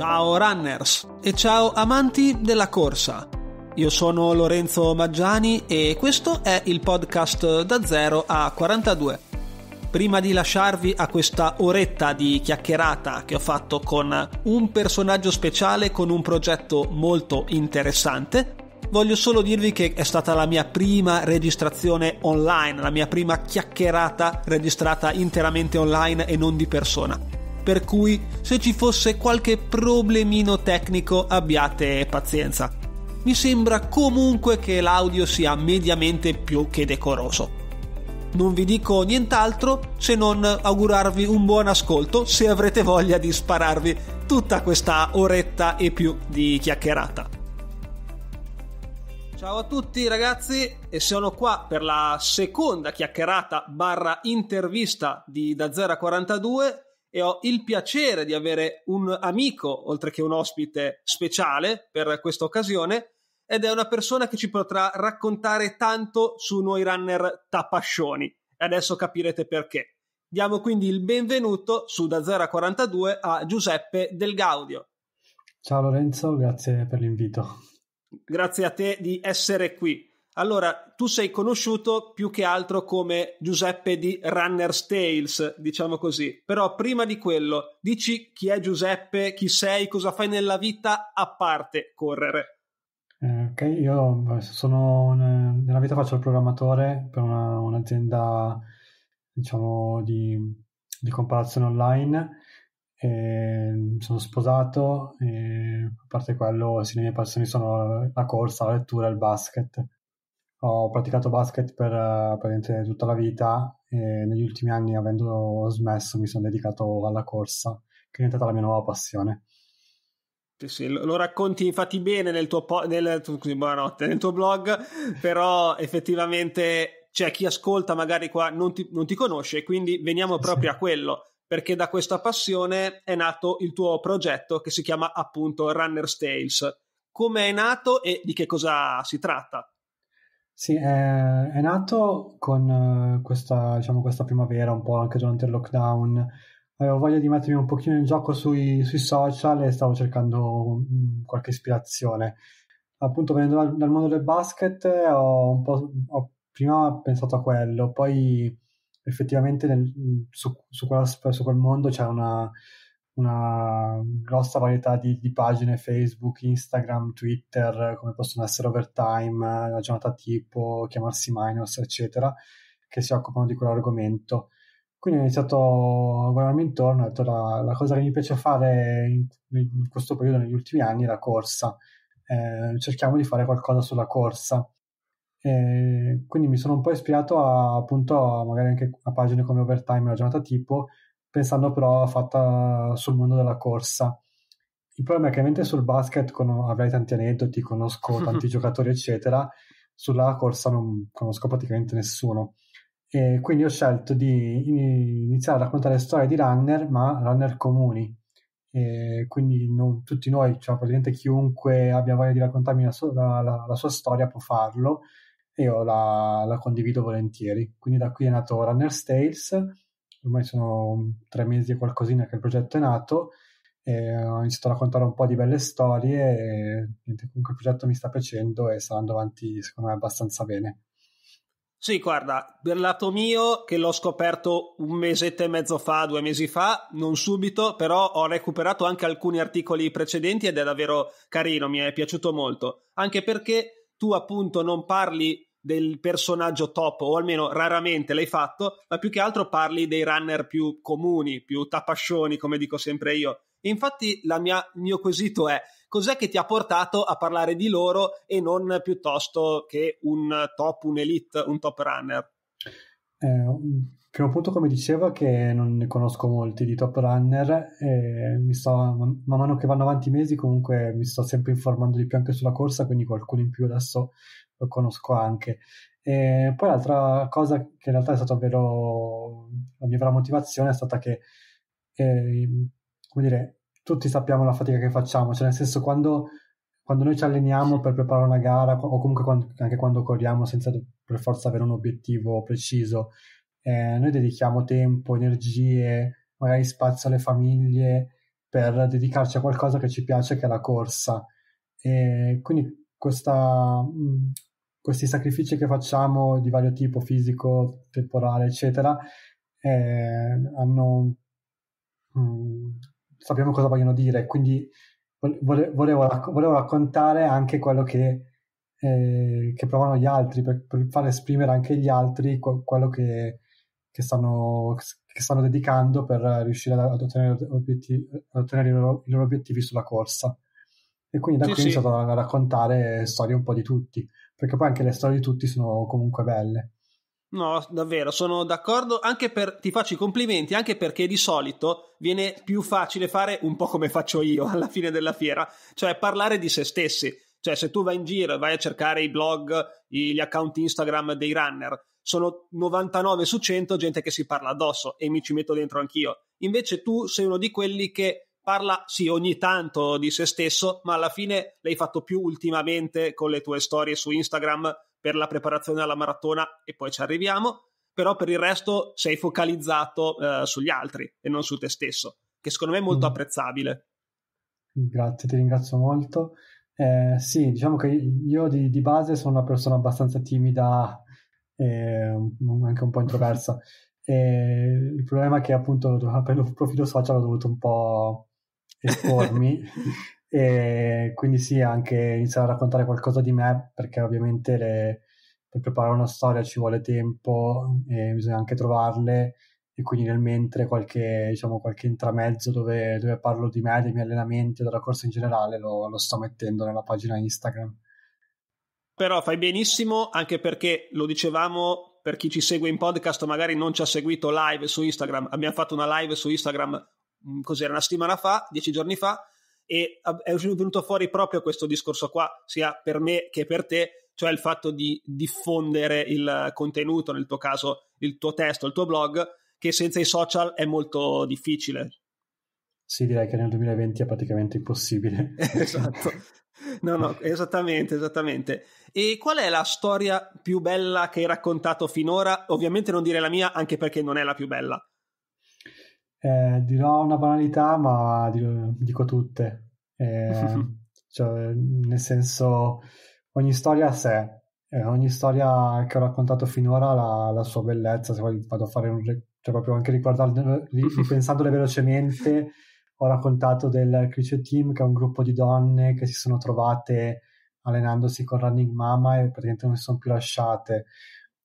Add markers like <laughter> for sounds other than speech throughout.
Ciao runners e ciao amanti della corsa. Io sono Lorenzo Maggiani e questo è il podcast da 0 a 42. Prima di lasciarvi a questa oretta di chiacchierata che ho fatto con un personaggio speciale con un progetto molto interessante, voglio solo dirvi che è stata la mia prima registrazione online, la mia prima chiacchierata registrata interamente online e non di persona per cui se ci fosse qualche problemino tecnico abbiate pazienza. Mi sembra comunque che l'audio sia mediamente più che decoroso. Non vi dico nient'altro se non augurarvi un buon ascolto se avrete voglia di spararvi tutta questa oretta e più di chiacchierata. Ciao a tutti ragazzi e sono qua per la seconda chiacchierata barra intervista di Da 0 a 42 e ho il piacere di avere un amico, oltre che un ospite speciale per questa occasione, ed è una persona che ci potrà raccontare tanto su noi runner tapascioni. E adesso capirete perché. Diamo quindi il benvenuto su Da 0 a 42 a Giuseppe Del Gaudio. Ciao Lorenzo, grazie per l'invito. Grazie a te di essere qui. Allora, tu sei conosciuto più che altro come Giuseppe di Runner's Tales, diciamo così. Però prima di quello, dici chi è Giuseppe, chi sei, cosa fai nella vita a parte correre. Eh, ok, io sono nella vita faccio il programmatore per una, un'azienda, diciamo, di, di comparazione online. E sono sposato e a parte quello sì, le mie passioni sono la corsa, la lettura, il basket ho praticato basket per eh, praticamente tutta la vita e negli ultimi anni, avendo smesso, mi sono dedicato alla corsa, che è diventata la mia nuova passione. Sì, lo racconti infatti bene nel tuo, po- nel, buonanotte, nel tuo blog, però effettivamente c'è chi ascolta magari qua non ti, non ti conosce, quindi veniamo proprio sì. a quello, perché da questa passione è nato il tuo progetto che si chiama appunto Runner's Tales. Come è nato e di che cosa si tratta? Sì, è, è nato con eh, questa, diciamo, questa, primavera, un po' anche durante il lockdown. Avevo voglia di mettermi un pochino in gioco sui, sui social e stavo cercando mm, qualche ispirazione. Appunto, venendo dal, dal mondo del basket, ho, ho prima pensato a quello, poi effettivamente nel, su, su, quella, su, quel mondo c'è una, una grossa varietà di, di, pagine Facebook, Instagram, Twitter, come possono essere Overtime, la giornata tipo, chiamarsi Minus, eccetera, che si occupano di quell'argomento. Quindi ho iniziato a guardarmi intorno, e ho detto la, la cosa che mi piace fare in, in, questo periodo, negli ultimi anni, è la corsa. Eh, cerchiamo di fare qualcosa sulla corsa. Eh, quindi mi sono un po' ispirato a, appunto a, magari anche a pagine come Overtime, la giornata tipo, pensando però fatta sul mondo della corsa. Il problema è che mentre sul basket con... avrai tanti aneddoti, conosco <laughs> tanti giocatori, eccetera, sulla corsa non conosco praticamente nessuno. E quindi ho scelto di iniziare a raccontare storie di runner, ma runner comuni. E quindi non, tutti noi, cioè praticamente chiunque abbia voglia di raccontarmi la sua, la, la sua storia può farlo e io la, la, condivido volentieri. Quindi da qui è nato Runner's Tales ormai sono mm, tre mesi e qualcosina che il progetto è nato e ho iniziato a raccontare un po' di belle storie e niente, comunque il progetto mi sta piacendo e sta andando avanti secondo me abbastanza bene. Sì, guarda, per lato mio, che l'ho scoperto un mesetto e mezzo fa, due mesi fa, non subito, però ho recuperato anche alcuni articoli precedenti ed è davvero carino, mi è piaciuto molto, anche perché tu appunto non parli del personaggio top, o almeno raramente l'hai fatto, ma più che altro parli dei runner più comuni, più tapascioni, come dico sempre io. E infatti mia, il mio quesito è cos'è che ti ha portato a parlare di loro e non piuttosto che un top, un elite, un top runner? Eh, primo punto, come dicevo, che non ne conosco molti di top runner, e mi sto, man mano che vanno avanti i mesi comunque mi sto sempre informando di più anche sulla corsa, quindi qualcuno in più adesso lo conosco anche. E poi l'altra cosa che in realtà è stata davvero la mia vera motivazione è stata che, eh, come dire, tutti sappiamo la fatica che facciamo, cioè nel senso quando, quando noi ci alleniamo per preparare una gara o comunque quando, anche quando corriamo senza per forza avere un obiettivo preciso, eh, noi dedichiamo tempo, energie, magari spazio alle famiglie per dedicarci a qualcosa che ci piace, che è la corsa. E quindi questa, mm, questi sacrifici che facciamo di vario tipo, fisico, temporale, eccetera, eh, hanno, mh, mm, sappiamo cosa vogliono dire, quindi vole, volevo, volevo, raccontare anche quello che, eh, che provano gli altri, per, per, far esprimere anche gli altri quello che, che, stanno, che, stanno, dedicando per riuscire ad ottenere, obiettivi, ad ottenere i, loro, i, loro, obiettivi sulla corsa. E quindi da sì, qui ho sì. iniziato a raccontare storie un po' di tutti perché poi anche le storie di tutti sono comunque belle. No, davvero, sono d'accordo. Anche per, ti faccio i complimenti, anche perché di solito viene più facile fare un po' come faccio io <laughs> alla fine della fiera, cioè parlare di se stessi. Cioè, se tu vai in giro e vai a cercare i blog, gli account Instagram dei runner, sono 99 su 100 gente che si parla addosso e mi ci metto dentro anch'io. Invece tu sei uno di quelli che parla sì ogni tanto di se stesso, ma alla fine l'hai fatto più ultimamente con le tue storie su Instagram per la preparazione alla maratona e poi ci arriviamo, però per il resto sei focalizzato eh, sugli altri e non su te stesso, che secondo me è molto mm. apprezzabile. Grazie, ti ringrazio molto. Eh, sì, diciamo che io di, di, base sono una persona abbastanza timida e anche un po' introversa. <laughs> E il problema è che appunto aprendo un profilo social ho dovuto un po' espormi. <laughs> e quindi sì, anche iniziare a raccontare qualcosa di me, perché ovviamente le, per preparare una storia ci vuole tempo e bisogna anche trovarle e quindi nel mentre qualche, diciamo, qualche intramezzo dove, dove, parlo di me, dei miei allenamenti, della corsa in generale, lo, lo sto mettendo nella pagina Instagram. Però fai benissimo, anche perché lo dicevamo per chi ci segue in podcast magari non ci ha seguito live su Instagram, abbiamo fatto una live su Instagram Mm, cos'era, una settimana fa, dieci giorni fa, e è venuto fuori proprio questo discorso qua, sia per me che per te, cioè il fatto di diffondere il contenuto, nel tuo caso il tuo testo, il tuo blog, che senza i social è molto difficile. Sì, direi che nel 2020 è praticamente impossibile. <laughs> esatto. No, no, esattamente, esattamente. E qual è la storia più bella che hai raccontato finora? Ovviamente non dire la mia, anche perché non è la più bella. Eh, dirò una banalità, ma dico tutte. Eh, <laughs> cioè, nel senso, ogni storia a sé. Eh, ogni storia che ho raccontato finora ha la, sua bellezza. Se vado a fare un. cioè, proprio anche <laughs> ripensandole velocemente, ho raccontato del Cricket Team, che è un gruppo di donne che si sono trovate allenandosi con Running Mama e praticamente non si sono più lasciate.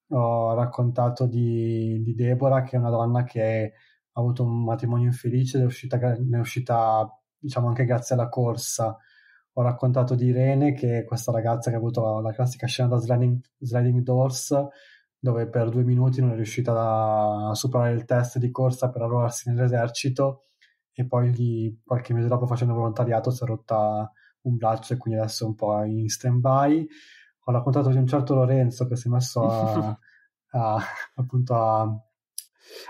Ho raccontato di, di Deborah, che è una donna che ha avuto un matrimonio infelice, ne è uscita, ne è uscita diciamo anche grazie alla corsa. Ho raccontato di Irene, che è questa ragazza che ha avuto la, la classica scena da sliding, sliding, Doors, dove per due minuti non è riuscita a superare il test di corsa per arruolarsi nell'esercito e poi gli, qualche mese dopo facendo volontariato si è rotta un braccio e quindi adesso è un po' in stand-by. Ho raccontato di un certo Lorenzo che si è messo a, <laughs> a appunto a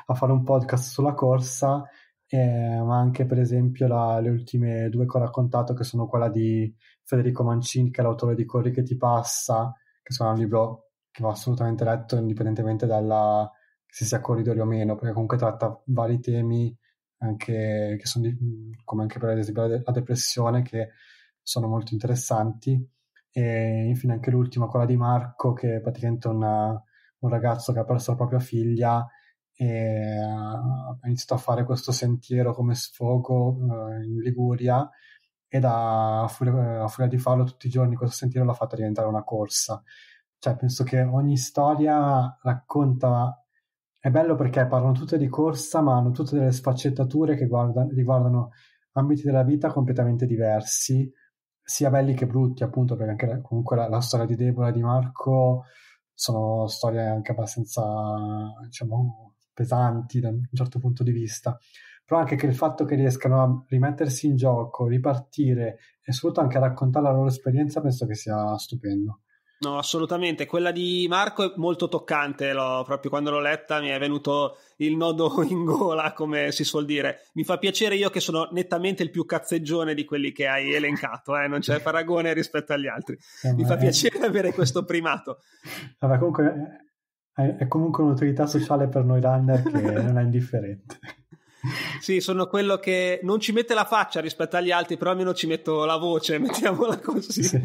a fare un podcast sulla corsa, eh, ma anche per esempio la, le ultime due che ho raccontato, che sono quella di Federico Mancini, che è l'autore di Corri che ti passa, che sono un libro che va assolutamente letto indipendentemente dalla se sia corridore o meno, perché comunque tratta vari temi anche, che sono di, come anche per esempio la, la depressione, che sono molto interessanti. E infine anche l'ultima, quella di Marco, che è praticamente una, un ragazzo che ha perso la propria figlia e ho iniziato a fare questo sentiero come sfogo eh, in Liguria e da, a, furia, a furia di farlo tutti i giorni questo sentiero l'ha fatto diventare una corsa. Cioè, penso che ogni storia racconta è bello perché parlano tutte di corsa, ma hanno tutte delle sfaccettature che guardano, riguardano ambiti della vita completamente diversi, sia belli che brutti, appunto, perché anche comunque la, la storia di Deborah e di Marco sono storie anche abbastanza, diciamo, pesanti da un certo punto di vista, però anche che il fatto che riescano a rimettersi in gioco, ripartire e soprattutto anche a raccontare la loro esperienza penso che sia stupendo. No, assolutamente. Quella di Marco è molto toccante. L'ho, proprio quando l'ho letta mi è venuto il nodo <laughs> in gola, come si suol dire. Mi fa piacere io che sono nettamente il più cazzeggione di quelli che hai elencato, eh? non c'è <laughs> paragone rispetto agli altri. Eh, mi fa è... piacere avere questo primato. Vabbè, comunque è comunque un'utilità sociale per noi runner che <laughs> non è indifferente. Sì, sono quello che non ci mette la faccia rispetto agli altri, però almeno ci metto la voce, <laughs> mettiamola così. Sì.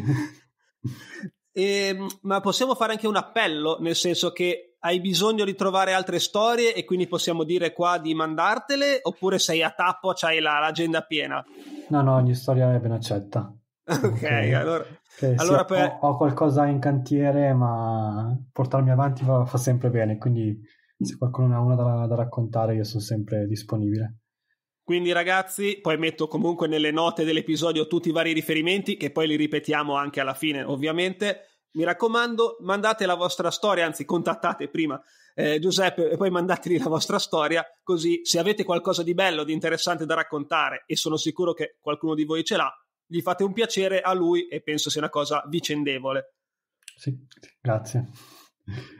E, ehm, ma possiamo fare anche un appello, nel senso che hai bisogno di trovare altre storie e quindi possiamo dire qua di mandartele, oppure sei a tappo, c'hai la, l'agenda piena? No, no, ogni storia è ben accetta. <laughs> Ok, allora, eh, allora sì, per... ho, ho, qualcosa in cantiere, ma portarmi avanti fa, fa sempre bene, quindi se qualcuno ha una da, da raccontare io sono sempre disponibile. Quindi ragazzi, poi metto comunque nelle note dell'episodio tutti i vari riferimenti che poi li ripetiamo anche alla fine, ovviamente. Mi raccomando, mandate la vostra storia, anzi contattate prima eh, Giuseppe e poi mandateli la vostra storia, così se avete qualcosa di bello, di interessante da raccontare e sono sicuro che qualcuno di voi ce l'ha, gli fate un piacere a lui e penso sia una cosa vicendevole. Sì, grazie.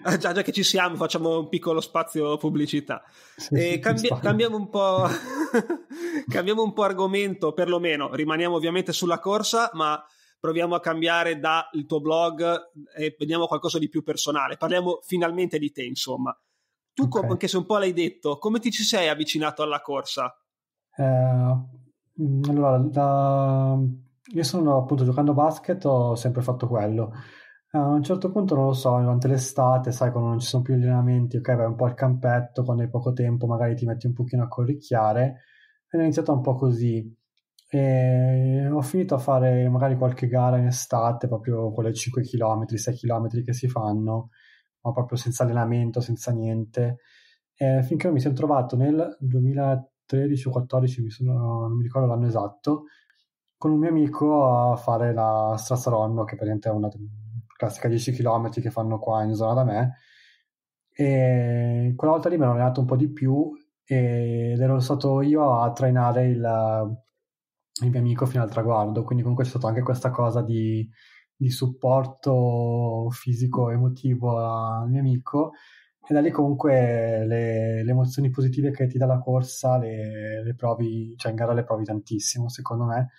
Ah, già, già, che ci siamo, facciamo un piccolo spazio pubblicità. Sì, sì, cambi- cambiamo, un po', <laughs> cambiamo un po' argomento, perlomeno rimaniamo ovviamente sulla corsa, ma proviamo a cambiare dal tuo blog e prendiamo qualcosa di più personale. Parliamo finalmente di te, insomma. Tu, okay. com- anche se un po' l'hai detto, come ti ci sei avvicinato alla corsa? Uh, Mm, allora, da... io sono appunto giocando a basket, ho sempre fatto quello. A un certo punto, non lo so, durante l'estate, sai, quando non ci sono più allenamenti, ok, vai un po' al campetto, quando hai poco tempo magari ti metti un pochino a corricchiare. E ho iniziato un po' così. E ho finito a fare magari qualche gara in estate, proprio quelle 5 km, 6 km che si fanno, ma proprio senza allenamento, senza niente. E finché non mi sono trovato nel 2013. 13 o 14, mi sono, non mi ricordo l'anno esatto, con un mio amico a fare la Strazzarondo, che praticamente è una classica 10 km che fanno qua in zona da me. E quella volta lì mi ero allenato un po' di più ed ero stato io a trainare il, il mio amico fino al traguardo, quindi comunque c'è stata anche questa cosa di, di supporto fisico, e emotivo al mio amico e da lì comunque le, le, emozioni positive che ti dà la corsa le, le, provi, cioè in gara le provi tantissimo secondo me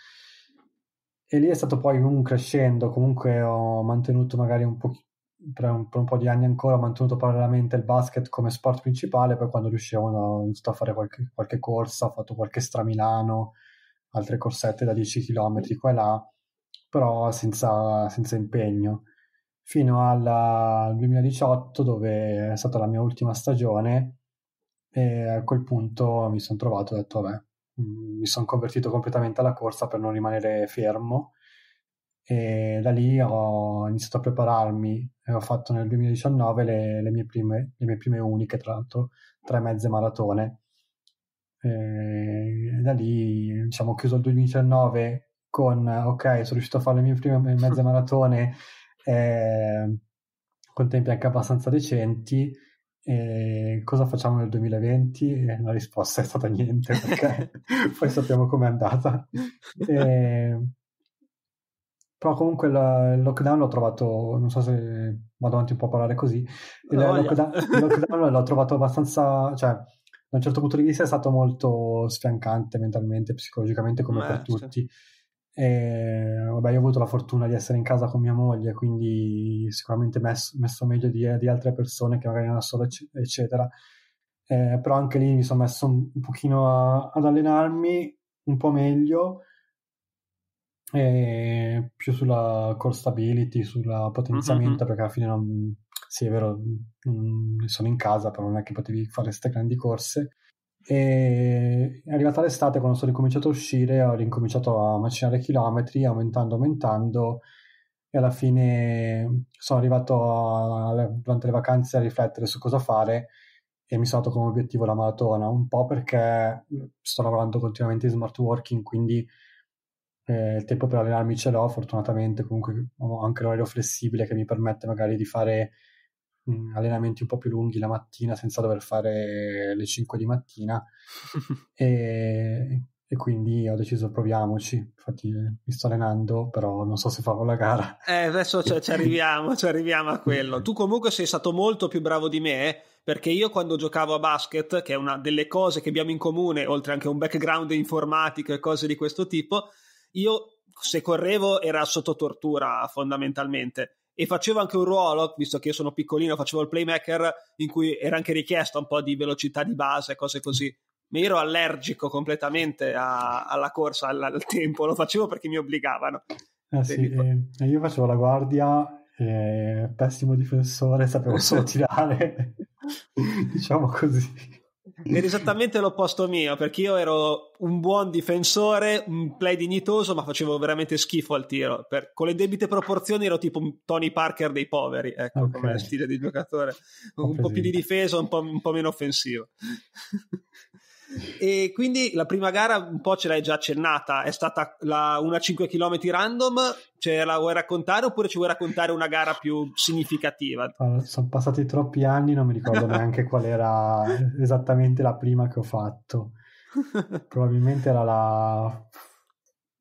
e lì è stato poi un crescendo comunque ho mantenuto magari un po' per un, per un po' di anni ancora ho mantenuto parallelamente il basket come sport principale poi quando riuscivo ho iniziato a fare qualche, qualche, corsa ho fatto qualche stramilano altre corsette da 10 km qua e là però senza, senza impegno fino al 2018 dove è stata la mia ultima stagione e a quel punto mi sono trovato e ho detto vabbè, mm, mi sono convertito completamente alla corsa per non rimanere fermo e da lì ho iniziato a prepararmi e ho fatto nel 2019 le, le, mie, prime, le mie, prime, uniche, tra l'altro tre mezze maratone. E da lì diciamo, ho chiuso il 2019 con ok, sono riuscito a fare le mie prime mezze <laughs> maratone eh, con tempi anche abbastanza decenti. Eh, cosa facciamo nel 2020? Eh, la risposta è stata niente, perché <laughs> poi sappiamo com'è andata. Ehm, però comunque la, il lockdown l'ho trovato, non so se vado avanti un po' a parlare così, il no, lockdown, il lockdown l'ho trovato abbastanza, cioè, da un certo punto di vista è stato molto sfiancante mentalmente, psicologicamente, come Beh, per tutti. Sì. E, vabbè, io ho avuto la fortuna di essere in casa con mia moglie, quindi sicuramente messo, messo meglio di, di, altre persone che magari erano solo, eccetera. Eh, però anche lì mi sono messo un, un pochino a, ad allenarmi un po' meglio, eh, più sulla core stability, sul potenziamento, mm-hmm. perché alla fine non, sì è vero, non, sono in casa, però non è che potevi fare queste grandi corse. E arrivata l'estate, quando sono ricominciato a uscire, ho ricominciato a macinare chilometri, aumentando, aumentando, e alla fine sono arrivato a, durante le vacanze a riflettere su cosa fare e mi sono dato come obiettivo la maratona, un po' perché sto lavorando continuamente in smart working, quindi eh, il tempo per allenarmi ce l'ho, fortunatamente comunque ho anche l'orario flessibile che mi permette magari di fare Mm, allenamenti un po' più lunghi la mattina senza dover fare le 5 di mattina <laughs> e, e quindi ho deciso proviamoci. Infatti eh, mi sto allenando, però non so se farò la gara. Eh, adesso ci, ci arriviamo, ci arriviamo a quello. Tu comunque sei stato molto più bravo di me, perché io quando giocavo a basket, che è una delle cose che abbiamo in comune, oltre anche un background informatico e cose di questo tipo, io se correvo era sotto tortura fondamentalmente e facevo anche un ruolo, visto che io sono piccolino, facevo il playmaker in cui era anche richiesto un po' di velocità di base, cose così. Ma ero allergico completamente a, alla corsa, al, al, tempo, lo facevo perché mi obbligavano. Eh sì, eh, io facevo la guardia, eh, pessimo difensore, sapevo solo <laughs> tirare, <laughs> diciamo così. Ed esattamente l'opposto mio, perché io ero un buon difensore, un play dignitoso, ma facevo veramente schifo al tiro. Per, con le debite proporzioni ero tipo un Tony Parker dei poveri, ecco okay. come stile di giocatore. un po' più di difesa, un po', un po meno offensivo. E quindi la prima gara un po' ce l'hai già accennata, è stata la, una 5 km random, ce la vuoi raccontare oppure ci vuoi raccontare una gara più significativa? Ah, sono passati troppi anni, non mi ricordo neanche qual era esattamente la prima che ho fatto. <laughs> Probabilmente era la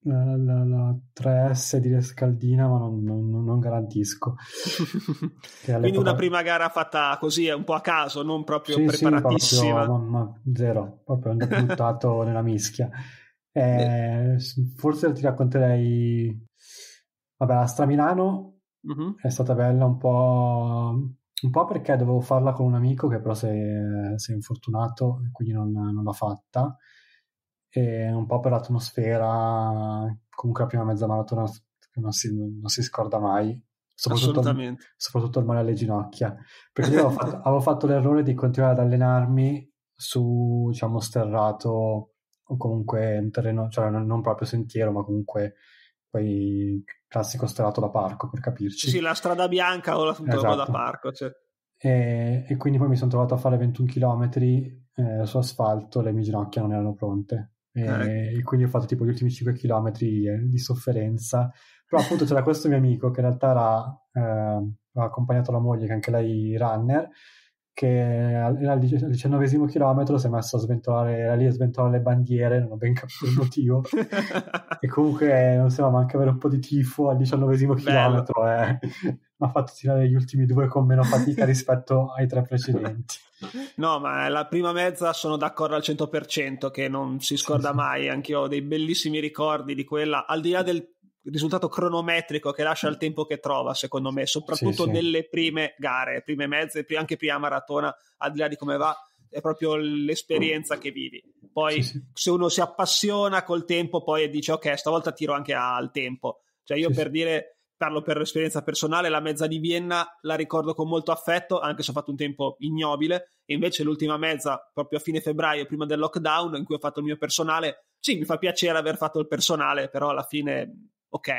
eh, la, la, 3S di Rescaldina, ma non, non, non garantisco. <laughs> Quindi una prima gara fatta così, un po' a caso, non proprio sì, preparatissima. Sì, proprio, mamma, zero, proprio andato <laughs> buttato nella mischia. Eh, forse ti racconterei, vabbè, la Stramilano uh-huh. è stata bella un po'... Un po' perché dovevo farla con un amico che però si è, si è infortunato e quindi non, non l'ha fatta e un po' per l'atmosfera, comunque la prima mezza maratona non si, non si scorda mai. Soprattutto, soprattutto il male alle ginocchia. Perché io avevo, fatto, <laughs> avevo fatto, l'errore di continuare ad allenarmi su, diciamo, sterrato o comunque un terreno, cioè non proprio sentiero, ma comunque poi classico sterrato da parco, per capirci. Sì, la strada bianca o la esatto. da parco. Cioè. E, e, quindi poi mi sono trovato a fare 21 km eh, su asfalto, le mie ginocchia non erano pronte. Eh, eh, e quindi ho fatto tipo gli ultimi 5 km eh, di sofferenza. Però appunto c'era questo mio amico che in realtà era, eh, ha accompagnato la moglie, che anche lei runner, che era al diciannovesimo chilometro si è messo a sventolare, era lì a sventolare le bandiere, non ho ben capito il motivo. <laughs> e comunque non so, manca avere un po' di tifo al diciannovesimo chilometro. Eh mi ha fatto tirare gli ultimi due con meno fatica <laughs> rispetto ai tre precedenti. No, ma la prima mezza sono d'accordo al 100% che non si scorda mai, anch'io ho dei bellissimi ricordi di quella, al di là del risultato cronometrico che lascia il tempo che trova, secondo me, soprattutto sì, sì. nelle prime gare, prime mezze, anche prima maratona, al di là di come va, è proprio l'esperienza che vivi. Poi sì, se uno si appassiona col tempo, poi dice ok, stavolta tiro anche al tempo. Cioè io per dire parlo per esperienza personale, la mezza di Vienna la ricordo con molto affetto, anche se ho fatto un tempo ignobile, e invece l'ultima mezza, proprio a fine febbraio, prima del lockdown, in cui ho fatto il mio personale, sì, mi fa piacere aver fatto il personale, però alla fine, ok,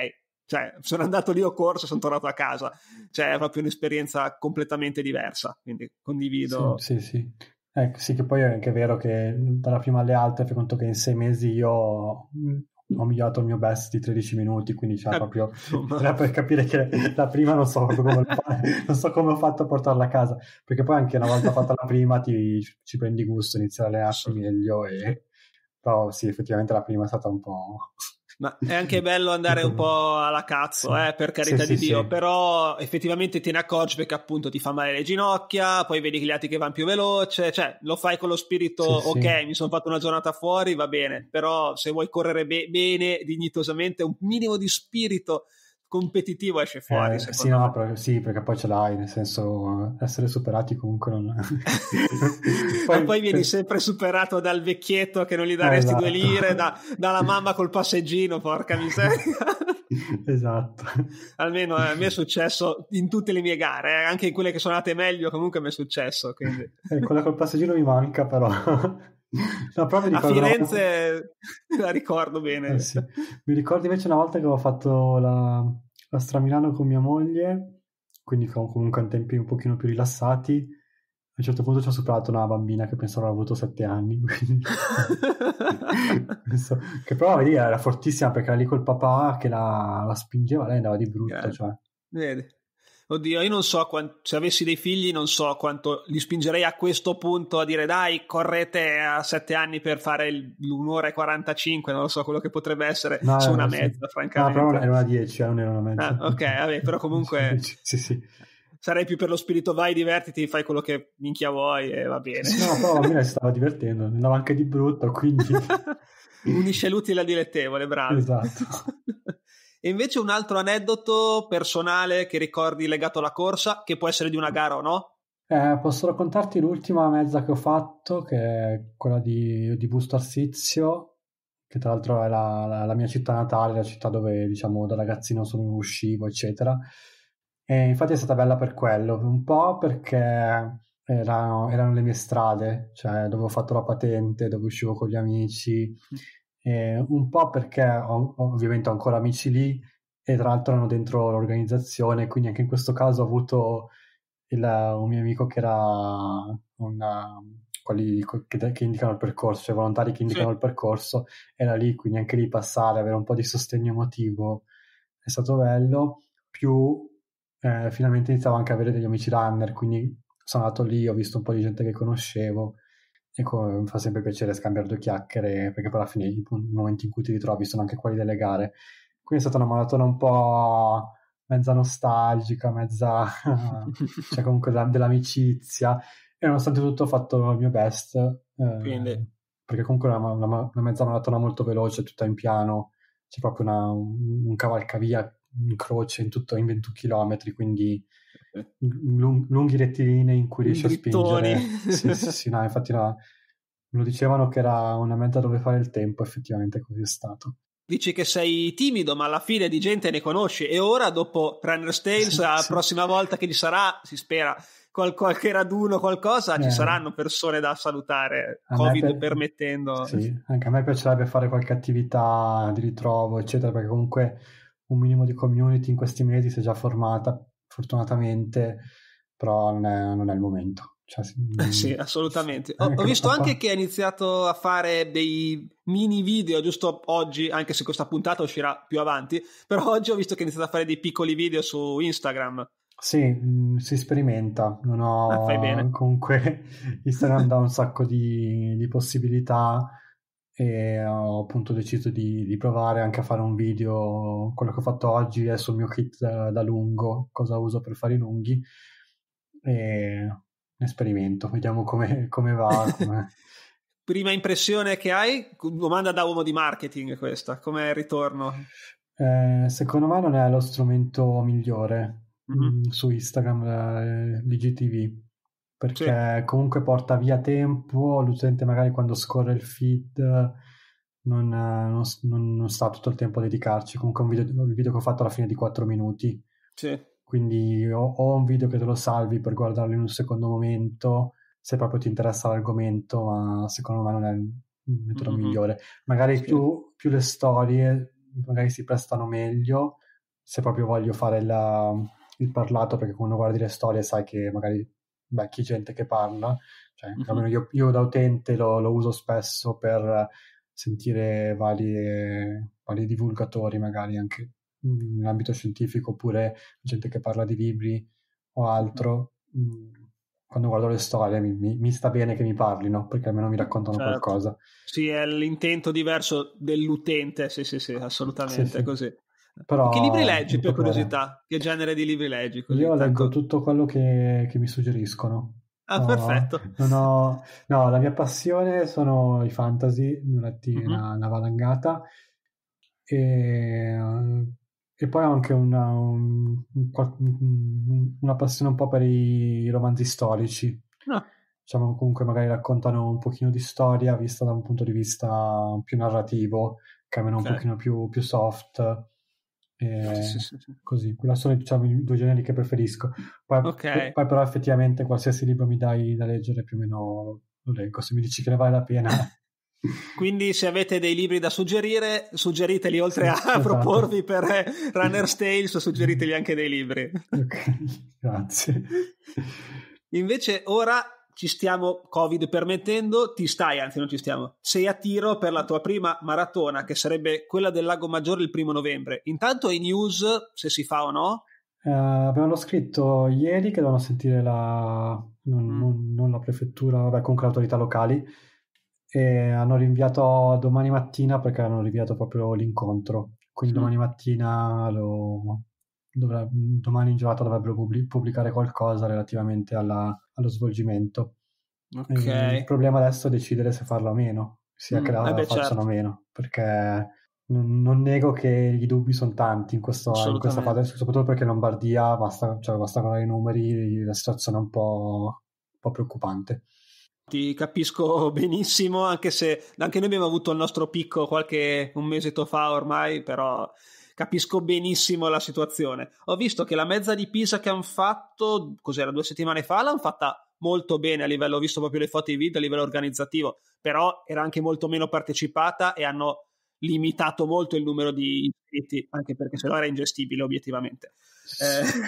cioè, sono andato lì, ho corso, sono tornato a casa, cioè è proprio un'esperienza completamente diversa, quindi condivido. Sì, sì, sì. Ecco, sì, che poi è anche vero che dalla prima alle altre, per conto che in sei mesi io mm, ho migliorato il mio best di 13 minuti, quindi cioè, eh, proprio per capire che la prima non so, come, <laughs> non so come ho fatto a portarla a casa, perché poi anche una volta fatta la prima ti, ci prendi gusto, inizi a allenarti meglio, e... però sì, effettivamente la prima è stata un po'... Ma è anche bello andare un po' alla cazzo, eh, per carità sì, di sì, Dio, sì. però effettivamente te ne accorgi perché appunto ti fa male le ginocchia, poi vedi gli altri che vanno più veloce, cioè lo fai con lo spirito, ok, mi sono fatto una giornata fuori, va bene, però se vuoi correre be- bene, dignitosamente, un minimo di spirito competitivo esce eh, fuori. Eh, sì, no, però, sì, perché poi ce l'hai, nel senso essere superati comunque non... <laughs> poi, Ma poi vieni per... sempre superato dal vecchietto che non gli daresti esatto. due lire, da, dalla <laughs> mamma col passeggino, porca miseria. <laughs> esatto. Almeno eh, a me è successo in tutte le mie gare, eh, anche in quelle che sono andate meglio comunque mi è successo. Eh, quella col passeggino mi manca però. No, a Firenze volta... <laughs> la ricordo bene. Eh, sì. Mi ricordo invece una volta che avevo fatto la, la Stramilano con mia moglie, quindi comunque in tempi un pochino più rilassati. A un certo punto ci ho superato una bambina che pensavo aveva avuto 7 anni, <laughs> quindi... <laughs> che però vedi, era fortissima perché era lì col papà che la, la spingeva, lei andava di brutto. Eh, cioè. Vedi oddio, io non so quant- se avessi dei figli, non so quanto li spingerei a questo punto a dire dai, correte a sette anni per fare il- l'un'ora e 45, non lo so quello che potrebbe essere no, su eh, una no, mezza, sì. francamente. No, però era una 10, eh, non era una mezza. Ah, ok, vabbè, però comunque... <laughs> sì, sì. Sarei più per lo spirito vai, divertiti, fai quello che minchia vuoi e va bene. No, però a me stava divertendo, andava anche di brutto, quindi... <laughs> Unisce l'utile al dilettevole, bravo. Esatto. E invece un altro aneddoto personale che ricordi legato alla corsa, che può essere di una gara o no? Eh, posso raccontarti l'ultima mezza che ho fatto, che è quella di, di Busto Arsizio, che tra l'altro è la, la, la, mia città natale, la città dove diciamo da ragazzino sono uscivo, eccetera. E infatti è stata bella per quello, un po' perché erano, erano le mie strade, cioè dove ho fatto la patente, dove uscivo con gli amici, mm eh, un po' perché ho, ovviamente ho ancora amici lì e tra l'altro erano dentro l'organizzazione, quindi anche in questo caso ho avuto il, un mio amico che era una, um, quelli che, che, indicano il percorso, cioè volontari che indicano sì. il percorso, era lì, quindi anche lì passare, avere un po' di sostegno emotivo è stato bello, più eh, finalmente iniziavo anche a avere degli amici runner, quindi sono andato lì, ho visto un po' di gente che conoscevo Ecco, mi fa sempre piacere scambiare due chiacchiere perché poi alla fine i momenti in cui ti ritrovi sono anche quelli delle gare. Quindi è stata una maratona un po' mezza nostalgica, mezza <laughs> cioè comunque dell'amicizia e nonostante tutto ho fatto il mio best. Eh, Quindi... Perché comunque è una, una, una, mezza maratona molto veloce, tutta in piano, c'è proprio una, un, un cavalcavia in croce in tutto in 21 km, quindi lunghi rettilinei in cui riesce a spingere. <laughs> sì, sì, sì, no, infatti no, lo dicevano che era una meta dove fare il tempo, effettivamente così è stato. Dici che sei timido, ma alla fine di gente ne conosci. E ora, dopo Runner's Tales, la <laughs> sì, prossima volta che ci sarà, si spera, qual- qualche raduno, qualcosa, eh. ci saranno persone da salutare, a Covid per... permettendo. Sì, anche a me piacerebbe fare qualche attività di ritrovo, eccetera, perché comunque un minimo di community in questi mesi si è già formata fortunatamente, però non è, non è il momento. Cioè, eh, sì, assolutamente. Ho, ho visto anche che ha iniziato a fare dei mini video giusto oggi, anche se questa puntata uscirà più avanti, <laughs> però oggi ho visto che ha iniziato a fare dei piccoli video su Instagram. Sì, mm, si sperimenta. Non ho, ah, fai bene. Comunque, <laughs> Instagram dà un sacco di, di possibilità e ho appunto deciso di, di, provare anche a fare un video. Quello che ho fatto oggi è sul mio kit da, da lungo, cosa uso per fare i lunghi. E un esperimento, vediamo come, come va. Come... <laughs> Prima impressione che hai? Domanda da uomo di marketing questa, com'è il ritorno? Eh, secondo me non è lo strumento migliore mm-hmm. Mm, su Instagram, eh, perché sì. comunque porta via tempo, l'utente magari quando scorre il feed non, non, non sta tutto il tempo a dedicarci, comunque un video, il video che ho fatto alla fine di 4 minuti, sì. quindi ho, o un video che te lo salvi per guardarlo in un secondo momento, se proprio ti interessa l'argomento, ma secondo me non è il metodo mm-hmm. migliore. Magari sì. più, più, le storie, magari si prestano meglio, se proprio voglio fare la, il parlato, perché quando guardi le storie sai che magari vecchia gente che parla, cioè, mm-hmm. almeno io, io, da utente lo, lo, uso spesso per sentire vari, vari divulgatori, magari anche in ambito scientifico, oppure gente che parla di libri o altro. Mm quando guardo le storie mi, mi, mi, sta bene che mi parlino perché almeno mi raccontano certo. qualcosa. Sì, è l'intento diverso dell'utente, sì, sì, sì, assolutamente sì, sì. così. Però, che libri leggi per curiosità? Che genere di libri leggi? Così, io leggo tutto quello che, che mi suggeriscono. Ah, no, perfetto. Ho, no, la mia passione sono i fantasy, durante uh-huh. Mhm. una, una valangata. E, e, poi ho anche una, un, una, passione un po' per i romanzi storici. No. Ah. Diciamo comunque magari raccontano un pochino di storia vista da un punto di vista più narrativo, che almeno okay. un pochino più, più soft eh, sì, sì, sì. Così, quella sono diciamo, i due generi che preferisco. Poi, okay. poi, però effettivamente qualsiasi libro mi dai da leggere più o meno lo leggo, se mi dici che ne vale la pena. <laughs> Quindi se avete dei libri da suggerire, suggeriteli oltre a <laughs> esatto. proporvi per eh, Runner's Tales, suggeriteli anche dei libri. Okay, <laughs> grazie. Invece ora ci stiamo, Covid permettendo, ti stai, anzi non ci stiamo, sei a tiro per la tua prima maratona, che sarebbe quella del Lago Maggiore il primo novembre. Intanto è news se si fa o no? Eh, avevano scritto ieri che dovevano sentire la, non, mm. non, non la prefettura, vabbè, comunque le autorità locali, e hanno rinviato domani mattina perché hanno rinviato proprio l'incontro. Quindi sì. Mm. domani mattina lo, dovrebbe, mm, domani in giornata dovrebbero pubblicare qualcosa relativamente alla, allo svolgimento. Okay. Il problema adesso è decidere se farlo o meno, sia mm, che la eh facciano o certo. meno, perché non, non nego che i dubbi sono tanti in, questo, in questa fase, soprattutto perché in Lombardia basta, cioè, basta guardare i numeri, la situazione è un po', un po preoccupante. Ti capisco <laughs> benissimo, anche se anche noi abbiamo avuto il nostro picco qualche un mesetto fa ormai, però capisco benissimo la situazione. Ho visto che la mezza di Pisa che hanno fatto, cos'era, due settimane fa, l'hanno fatta molto bene a livello, ho visto proprio le foto e i video a livello organizzativo, però era anche molto meno partecipata e hanno limitato molto il numero di iscritti, anche perché sennò era ingestibile obiettivamente.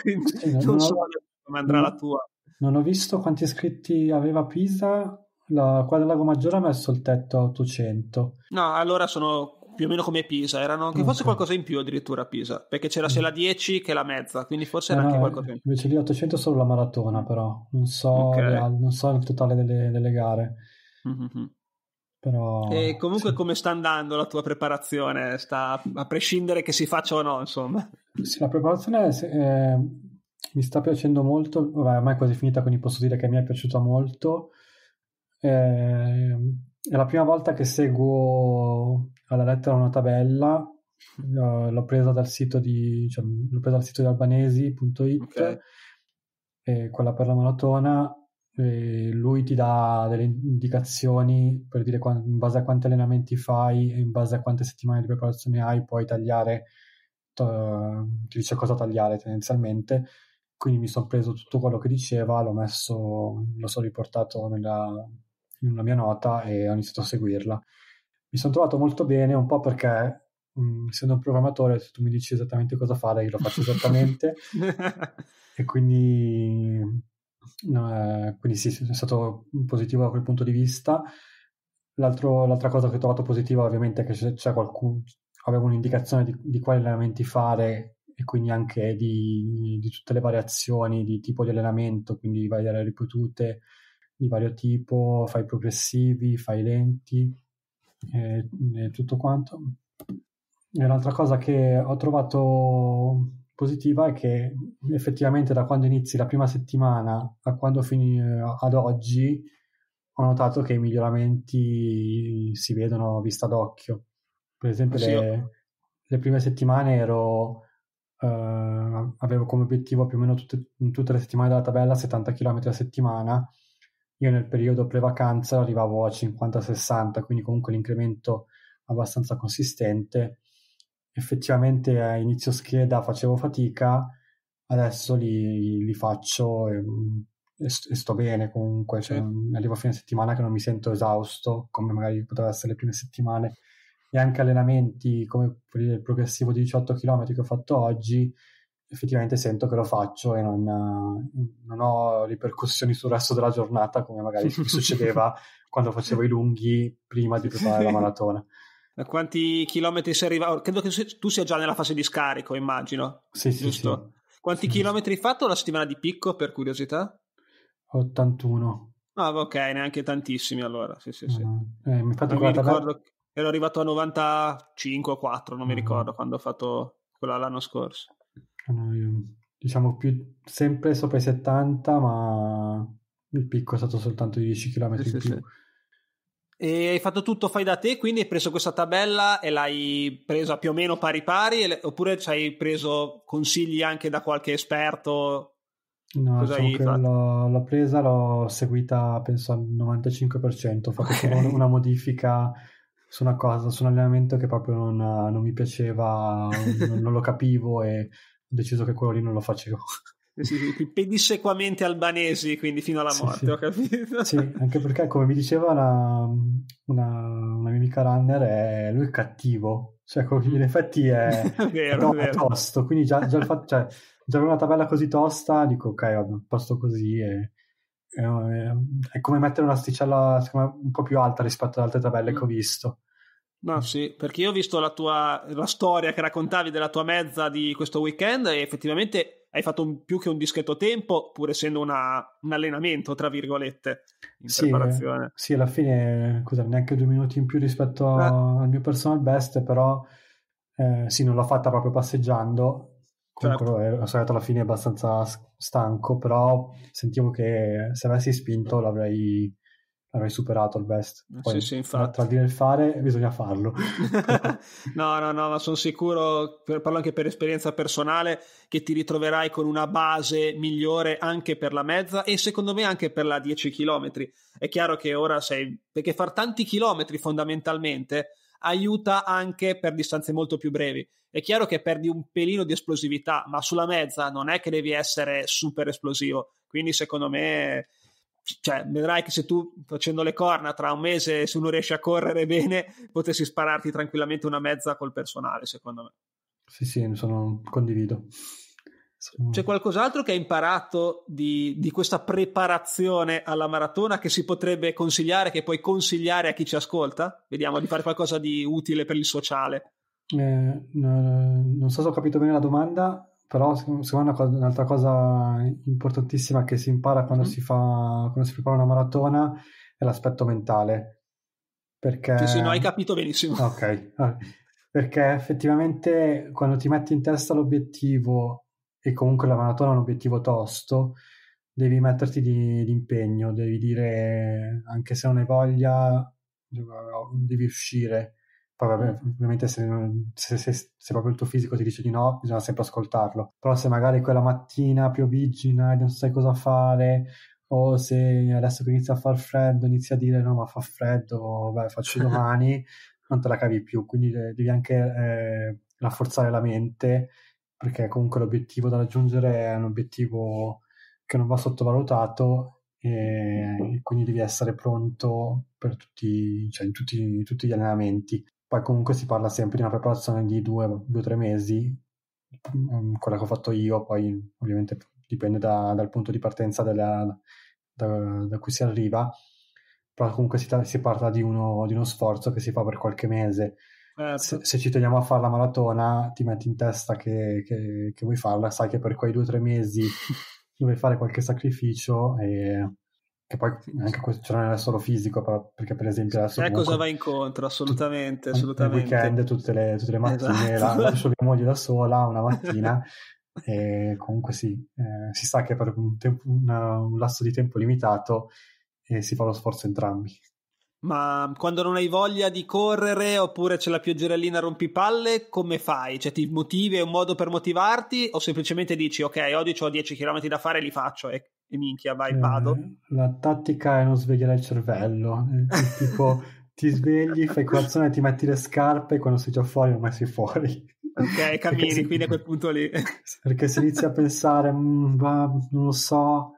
Eh, <laughs> non, so come andrà la tua. Non ho visto quanti iscritti aveva Pisa, la quadra Lago Maggiore ha messo il tetto a 800. No, allora sono più o meno come Pisa, erano anche okay. Mm, forse qualcosa in più addirittura a Pisa, perché c'era sia la 10 che la mezza, quindi forse era eh, anche qualcosa in più. Invece lì 800 solo la maratona però, non so, okay. la, non so il totale delle, delle gare. Mm-hmm. Però, e comunque sì. come sta andando la tua preparazione? Sta, a prescindere che si faccia o no, insomma. Sì, la preparazione eh, mi sta piacendo molto, ormai è quasi finita quindi posso dire che mi è piaciuta molto. Eh, è la prima volta che seguo alla lettera una tabella, uh, l'ho presa dal sito di, cioè, l'ho presa dal sito di albanesi.it, okay. quella per la maratona, lui ti dà delle indicazioni per dire quando, in base a quanti allenamenti fai e in base a quante settimane di preparazione hai, puoi tagliare, to, ti dice cosa tagliare tendenzialmente. Quindi mi sono preso tutto quello che diceva, l'ho messo, lo sono riportato nella, in una mia nota e ho iniziato a seguirla. Mi sono trovato molto bene, un po' perché mm, essendo un programmatore tu mi dici esattamente cosa fare, io lo faccio esattamente <laughs> e quindi, no, eh, quindi sì, è stato positivo da quel punto di vista. L'altro, l'altra cosa che ho trovato positiva ovviamente è che c'è, c'è qualcuno, avevo un'indicazione di, di, quali allenamenti fare e quindi anche di, di, tutte le variazioni di tipo di allenamento, quindi vai dalle ripetute di vario tipo, fai progressivi, fai lenti e, e tutto quanto. E l'altra cosa che ho trovato positiva è che effettivamente da quando inizi la prima settimana a quando fini eh, ad oggi ho notato che i miglioramenti si vedono vista d'occhio. Per esempio sì, le, le, prime settimane ero, eh, avevo come obiettivo più o meno tutte, tutte le settimane della tabella 70 km a settimana io nel periodo pre-vacanza arrivavo a 50-60, quindi comunque l'incremento abbastanza consistente. Effettivamente a inizio scheda facevo fatica, adesso li, li faccio e, e, sto bene comunque. Cioè, certo. arrivo a fine settimana che non mi sento esausto, come magari potrebbero essere le prime settimane. E anche allenamenti come il progressivo di 18 km che ho fatto oggi, effettivamente sento che lo faccio e non, eh, non, ho ripercussioni sul resto della giornata come magari <laughs> succedeva quando facevo i lunghi prima di preparare la maratona. Da quanti chilometri sei arrivato? Credo che tu sia già nella fase di scarico, immagino. Sì, sì, giusto? Sì. Quanti chilometri hai fatto la settimana di picco, per curiosità? 81. Ah, ok, neanche tantissimi allora. Sì, sì, sì. Uh, eh, mi mi ricordo che ero arrivato a 95 o 4, non uh mi ricordo quando ho fatto quella l'anno scorso. Mm, diciamo più, sempre sopra i 70, ma il picco è stato soltanto di 10 km sì, in sì, più. Sì. E hai fatto tutto fai da te, quindi hai preso questa tabella e l'hai presa più o meno pari pari, oppure ci hai preso consigli anche da qualche esperto? No, Cosa diciamo l'ho, l'ho, presa, l'ho seguita penso al 95%, ho fatto okay. solo una modifica su una cosa, su un allenamento che proprio non, non mi piaceva, non, non, lo capivo e deciso che quello lì non lo facevo. Sì, pedissequamente albanesi, quindi fino alla morte, sì, ho capito. Sì, anche perché, come mi diceva una, una, una mia runner, è, lui è cattivo, cioè in effetti è, <laughs> vero, no, è tosto, quindi già, già, il fatto, cioè, già avere una tabella così tosta, dico ok, vabbè, posto così e, è come mettere un'asticella un po' più alta rispetto ad altre tabelle mm. che ho visto. No, sì, perché io ho visto la tua la storia che raccontavi della tua mezza di questo weekend e effettivamente hai fatto un, più che un discreto tempo, pur essendo una, un allenamento, tra virgolette, in sì, preparazione. Sì, alla fine, cosa, neanche due minuti in più rispetto ah. al mio personal best, però eh, sì, non l'ho fatta proprio passeggiando. Certo. Comunque certo. ero solito alla fine abbastanza stanco, però sentivo che se avessi spinto l'avrei avrei superato il best. Poi, sì, sì, infatti. Tra dire il fare, bisogna farlo. <laughs> no, no, no, ma sono sicuro, parlo anche per esperienza personale, che ti ritroverai con una base migliore anche per la mezza e secondo me anche per la 10 km. È chiaro che ora sei... perché far tanti chilometri fondamentalmente aiuta anche per distanze molto più brevi. È chiaro che perdi un pelino di esplosività, ma sulla mezza non è che devi essere super esplosivo. Quindi secondo me cioè, vedrai che se tu facendo le corna tra un mese, se uno riesce a correre bene, potessi spararti tranquillamente una mezza col personale, secondo me. Sì, sì, sono, condivido. Mm. C'è qualcos'altro che hai imparato di, di, questa preparazione alla maratona che si potrebbe consigliare, che puoi consigliare a chi ci ascolta? Vediamo di fare qualcosa di utile per il sociale. Eh, no, non so se ho capito bene la domanda. Però secondo me una cosa, un'altra cosa importantissima che si impara quando, mm. si fa, quando si prepara una maratona è l'aspetto mentale. Perché... Sì, sì, no, hai capito benissimo. Ok, perché effettivamente quando ti metti in testa l'obiettivo, e comunque la maratona è un obiettivo tosto, devi metterti di, di impegno, devi dire anche se non hai voglia, devi uscire poi vabbè, mm. ovviamente se, se, se, se, proprio il tuo fisico ti dice di no, bisogna sempre ascoltarlo. Però se magari quella mattina piovigina e non sai cosa fare, o se adesso che inizia a far freddo, inizi a dire no ma fa freddo, beh faccio <laughs> domani, non te la cavi più. Quindi eh, devi anche eh, rafforzare la mente, perché comunque l'obiettivo da raggiungere è un obiettivo che non va sottovalutato e quindi devi essere pronto per tutti, cioè, in tutti, in tutti gli allenamenti. Poi comunque si parla sempre di una preparazione di due o tre mesi, mm, quella che ho fatto io, poi ovviamente dipende da, dal punto di partenza della, da, da, cui si arriva, però comunque si, si parla di uno, di uno sforzo che si fa per qualche mese. Certo. Se, se, ci teniamo a fare la maratona, ti metti in testa che, che, che vuoi farla, sai che per quei due o tre mesi <laughs> dovevi fare qualche sacrificio e che poi anche questo cioè non era solo fisico, però, perché per esempio adesso... Eh, cosa va incontro, assolutamente, tut- assolutamente. weekend, tutte le, tutte le mattine, esatto. la, lascio <laughs> mia moglie da sola una mattina, e comunque sì, eh, si sa che per un, tempo, una, un lasso di tempo limitato eh, si fa lo sforzo entrambi. Ma quando non hai voglia di correre oppure c'è la pioggerellina rompipalle, come fai? Cioè ti motivi, è un modo per motivarti o semplicemente dici ok, oggi ho 10 km da fare e li faccio e e minchia, vai, eh, vado. la tattica è non svegliare il cervello, eh, tipo ti svegli, <laughs> fai colazione, ti metti le scarpe, e quando sei già fuori non sei fuori. Ok, <laughs> cammini, si, quindi a quel punto lì. <laughs> Perché se inizi a pensare, mm, va, non lo so,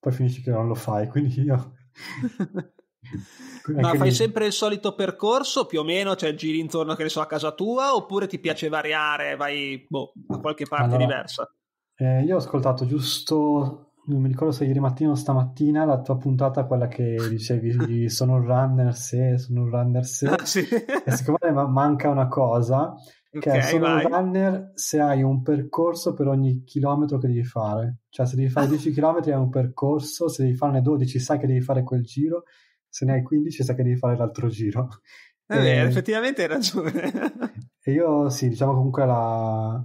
poi finisci che non lo fai, quindi io... Ma fai lì. sempre il solito percorso più o meno, cioè giri intorno che ne so a casa tua oppure ti piace variare, vai boh, da qualche parte allora, diversa? Eh, io ho ascoltato giusto non mi ricordo se ieri mattina o stamattina la tua puntata, quella che dicevi di <laughs> sono un runner se, sono un runner se, ah, sì. e secondo me manca una cosa, che okay, è sono vai. un runner se hai un percorso per ogni chilometro che devi fare, cioè se devi fare 10 ah. km hai un percorso, se devi farne 12 sai che devi fare quel giro, se ne hai 15 sai che devi fare l'altro giro. Eh, e... Ehm effettivamente hai ragione. <laughs> e io sì, diciamo comunque la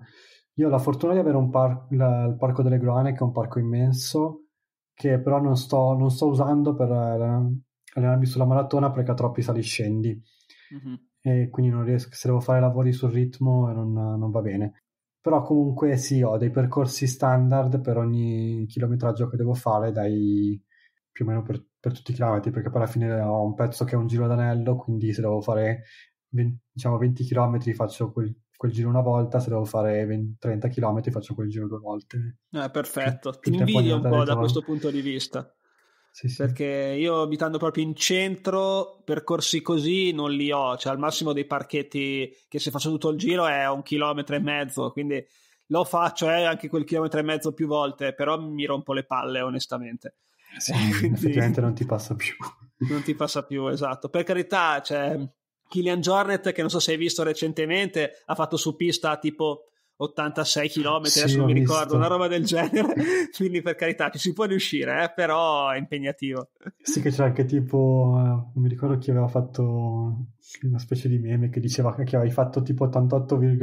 io ho la fortuna di avere un par- la, il Parco delle Groane, che è un parco immenso, che però non sto, non sto usando per eh, allenarmi sulla maratona perché ha troppi saliscendi. Mm-hmm. E quindi non riesco, se devo fare lavori sul ritmo non, non va bene però comunque sì, ho dei percorsi standard per ogni chilometraggio che devo fare, dai più o meno per, per tutti i chilometri, perché poi alla fine ho un pezzo che è un giro d'anello, quindi se devo fare 20, diciamo 20 km faccio quel, quel giro una volta, se devo fare 20, 30 km faccio quel giro due volte. Eh, perfetto, ti invidio un po' da questo punto di vista. Sì, sì. Perché io abitando proprio in centro, percorsi così non li ho, cioè al massimo dei parchetti che se faccio tutto il giro è un chilometro e mezzo, quindi lo faccio eh, anche quel chilometro e mezzo più volte, però mi rompo le palle onestamente. Sì, <laughs> quindi... effettivamente non ti passa più. non ti passa più, esatto. Per carità, cioè, Killian Jornet, che non so se hai visto recentemente, ha fatto su pista tipo 86 km, sì, adesso mi ricordo, una roba del genere. <laughs> Quindi per carità, ci si può riuscire, eh? però è impegnativo. Sì, che c'è anche tipo, eh, non mi ricordo chi aveva fatto una specie di meme che diceva che avevi fatto tipo 88,9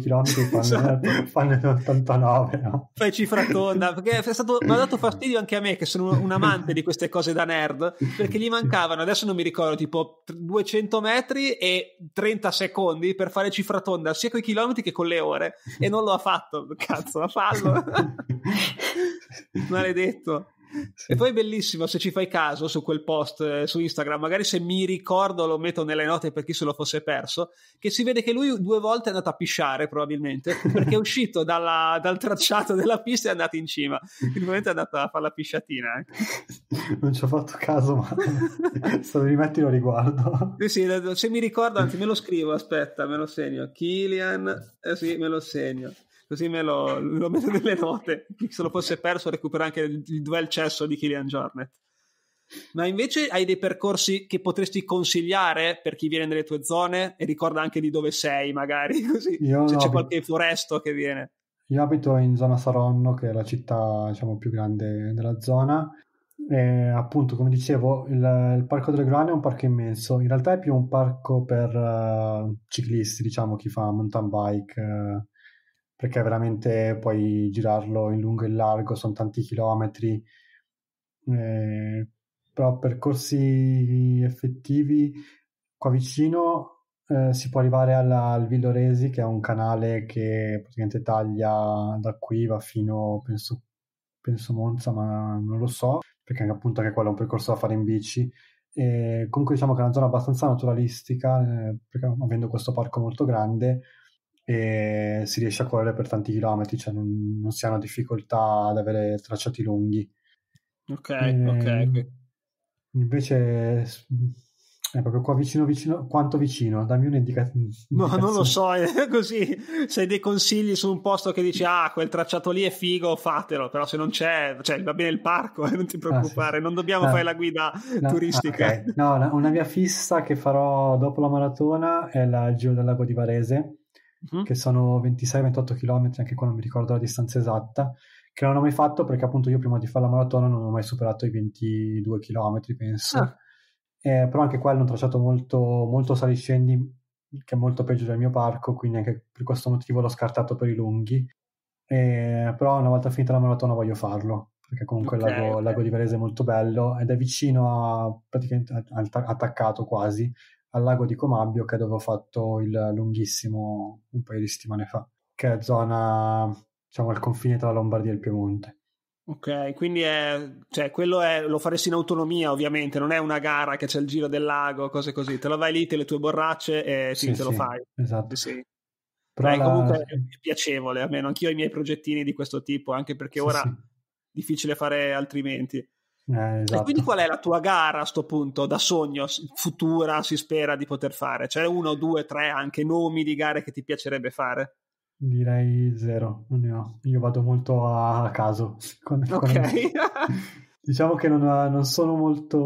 km quando fanno esatto. 89 <laughs> no? poi cifra tonda perché stato, mi ha dato fastidio anche a me che sono un, un amante di queste cose da nerd perché gli mancavano adesso non mi ricordo tipo 200 metri e 30 secondi per fare cifra tonda sia con i chilometri che con le ore e non lo ha fatto cazzo ma fallo <laughs> maledetto e poi è bellissimo se ci fai caso su quel post eh, su Instagram, magari se mi ricordo lo metto nelle note per chi se lo fosse perso, che si vede che lui due volte è andato a pisciare probabilmente perché è uscito dalla, dal tracciato della pista e è andato in cima. Il è andato a fare la pisciatina. Eh. Non ci ho fatto caso, ma <laughs> se lo rimetti lo riguardo. Sì, sì, se mi ricordo, anzi me lo scrivo, aspetta, me lo segno. Kilian, eh, sì, me lo segno così me lo, lo metto nelle note. se lo fosse perso recupera anche il, il duel cesso di Killian Jornet. Ma invece hai dei percorsi che potresti consigliare per chi viene nelle tue zone e ricorda anche di dove sei, magari <laughs> così Io se no, c'è qualche foresto che viene. Io abito in zona Saronno, che è la città diciamo, più grande della zona. E, appunto, come dicevo, il, il Parco delle Grane è un parco immenso. In realtà è più un parco per uh, ciclisti, diciamo, chi fa mountain bike, uh, perché veramente puoi girarlo in lungo e in largo, sono tanti chilometri, eh, però percorsi effettivi qua vicino eh, si può arrivare alla, al Villoresi che è un canale che praticamente taglia da qui, va fino, penso, penso Monza, ma non lo so, perché appunto anche quello è un percorso da fare in bici. E comunque diciamo che è una zona abbastanza naturalistica, eh, perché, avendo questo parco molto grande, e si riesce a correre per tanti chilometri, cioè non, non si hanno difficoltà ad avere tracciati lunghi. Ok, e, ok. Ehm, invece è proprio qua vicino, vicino, quanto vicino? Dammi un'indicazione. No, non lo so, è eh, <laughs> così. Se hai dei consigli su un posto che dici, ah, quel tracciato lì è figo, fatelo, però se non c'è, cioè, va bene il parco, <laughs> eh, non ti ah, preoccupare, ah, sì. non dobbiamo no. Ah. fare la guida no. Ah, turistica. Ah, okay. No, una mia fissa che farò dopo la maratona è la Giro del Lago di Varese Mm-hmm. che sono 26-28 km, anche qua non mi ricordo la distanza esatta, che non ho mai fatto perché appunto io prima di fare la maratona non ho mai superato i 22 km, penso. Ah. Eh, però anche qua è un tracciato molto, molto saliscendi, che è molto peggio del mio parco, quindi anche per questo motivo l'ho scartato per i lunghi. Eh, però una volta finita la maratona voglio farlo, perché comunque okay, il lago, okay. lago, di Varese è molto bello ed è vicino a, praticamente attaccato quasi al lago di Comabbio che dove ho fatto il lunghissimo un paio di settimane fa, che è zona, diciamo, al confine tra Lombardia e il Piemonte. Ok, quindi è, cioè, quello è, lo faresti in autonomia ovviamente, non è una gara che c'è il giro del lago, cose così, te la vai lì, te le tue borracce e sì, sì te sì, lo fai. Esatto. Sì. Però Beh, la... comunque è piacevole, almeno anch'io ho i miei progettini di questo tipo, anche perché sì, ora è difficile fare altrimenti esatto. E quindi esatto. qual è la tua gara a sto punto da sogno futura si spera di poter fare? C'è uno, due, tre anche nomi di gare che ti piacerebbe fare? Direi zero, non ne ho. Io vado molto a caso. Quando, <laughs> ok. Quando... <laughs> diciamo che non, non sono molto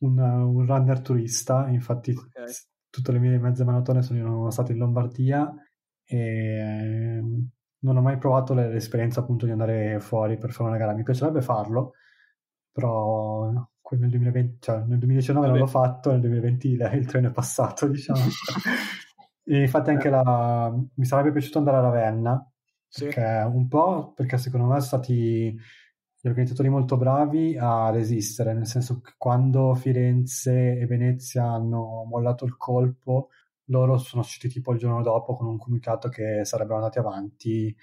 un, un, runner turista, infatti okay. tutte le mie mezze maratone sono state in Lombardia e ehm, non ho mai provato l'esperienza appunto di andare fuori per fare una gara. Mi piacerebbe farlo, però nel, 2020, cioè nel 2019 Vabbè. non l'ho fatto, nel 2020 il treno è passato, diciamo. <laughs> e infatti anche eh. la, mi sarebbe piaciuto andare a Ravenna, sì. perché, un po' perché secondo me sono stati gli organizzatori molto bravi a resistere, nel senso che quando Firenze e Venezia hanno mollato il colpo, loro sono usciti tipo il giorno dopo con un comunicato che sarebbero andati avanti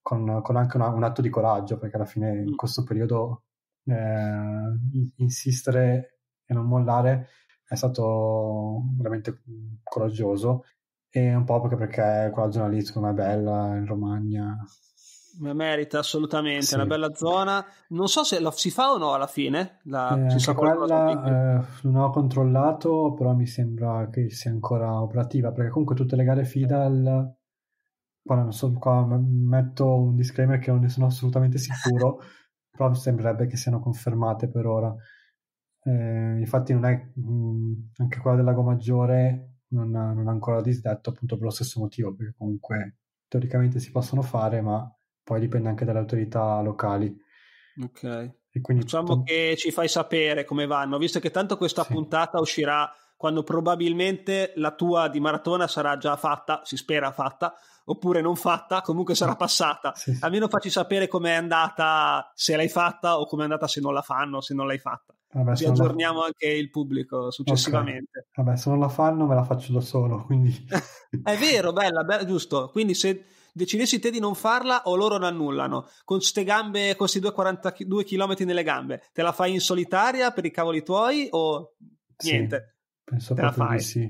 con, con anche una, un atto di coraggio, perché alla fine in mm. questo periodo eh, insistere e non mollare è stato veramente coraggioso e un po' perché, perché quella zona lì secondo me è bella in Romagna ma merita assolutamente, sì. una bella zona. Non so se la si fa o no alla fine. La, eh, si cioè, quella, eh, non ho controllato, però mi sembra che sia ancora operativa perché comunque tutte le gare FIDAL. Poi non so, qua metto un disclaimer che non ne sono assolutamente sicuro. <laughs> però sembrerebbe che siano confermate per ora. Eh, infatti non è, mh, mm, anche quella del lago maggiore non, non è ancora disdetto appunto per lo stesso motivo, perché comunque teoricamente si possono fare, ma poi dipende anche dalle autorità locali. Ok. quindi Diciamo tutto... che ci fai sapere come vanno, visto che tanto questa sì. puntata uscirà quando probabilmente la tua di maratona sarà già fatta, si spera fatta, oppure non fatta, comunque sarà <laughs> passata. Sì. Almeno facci sapere com'è andata, se l'hai fatta o com'è andata se non la fanno, se non l'hai fatta. Vabbè, Ci aggiorniamo la... anche il pubblico successivamente. Okay. Vabbè, se non la fanno me la faccio da solo, quindi... <laughs> È vero, bella, bella, giusto. Quindi se decidessi te di non farla o loro ne annullano con queste gambe, con questi 2,42 km nelle gambe, te la fai in solitaria per i cavoli tuoi o niente? Sì. Penso Te proprio di sì.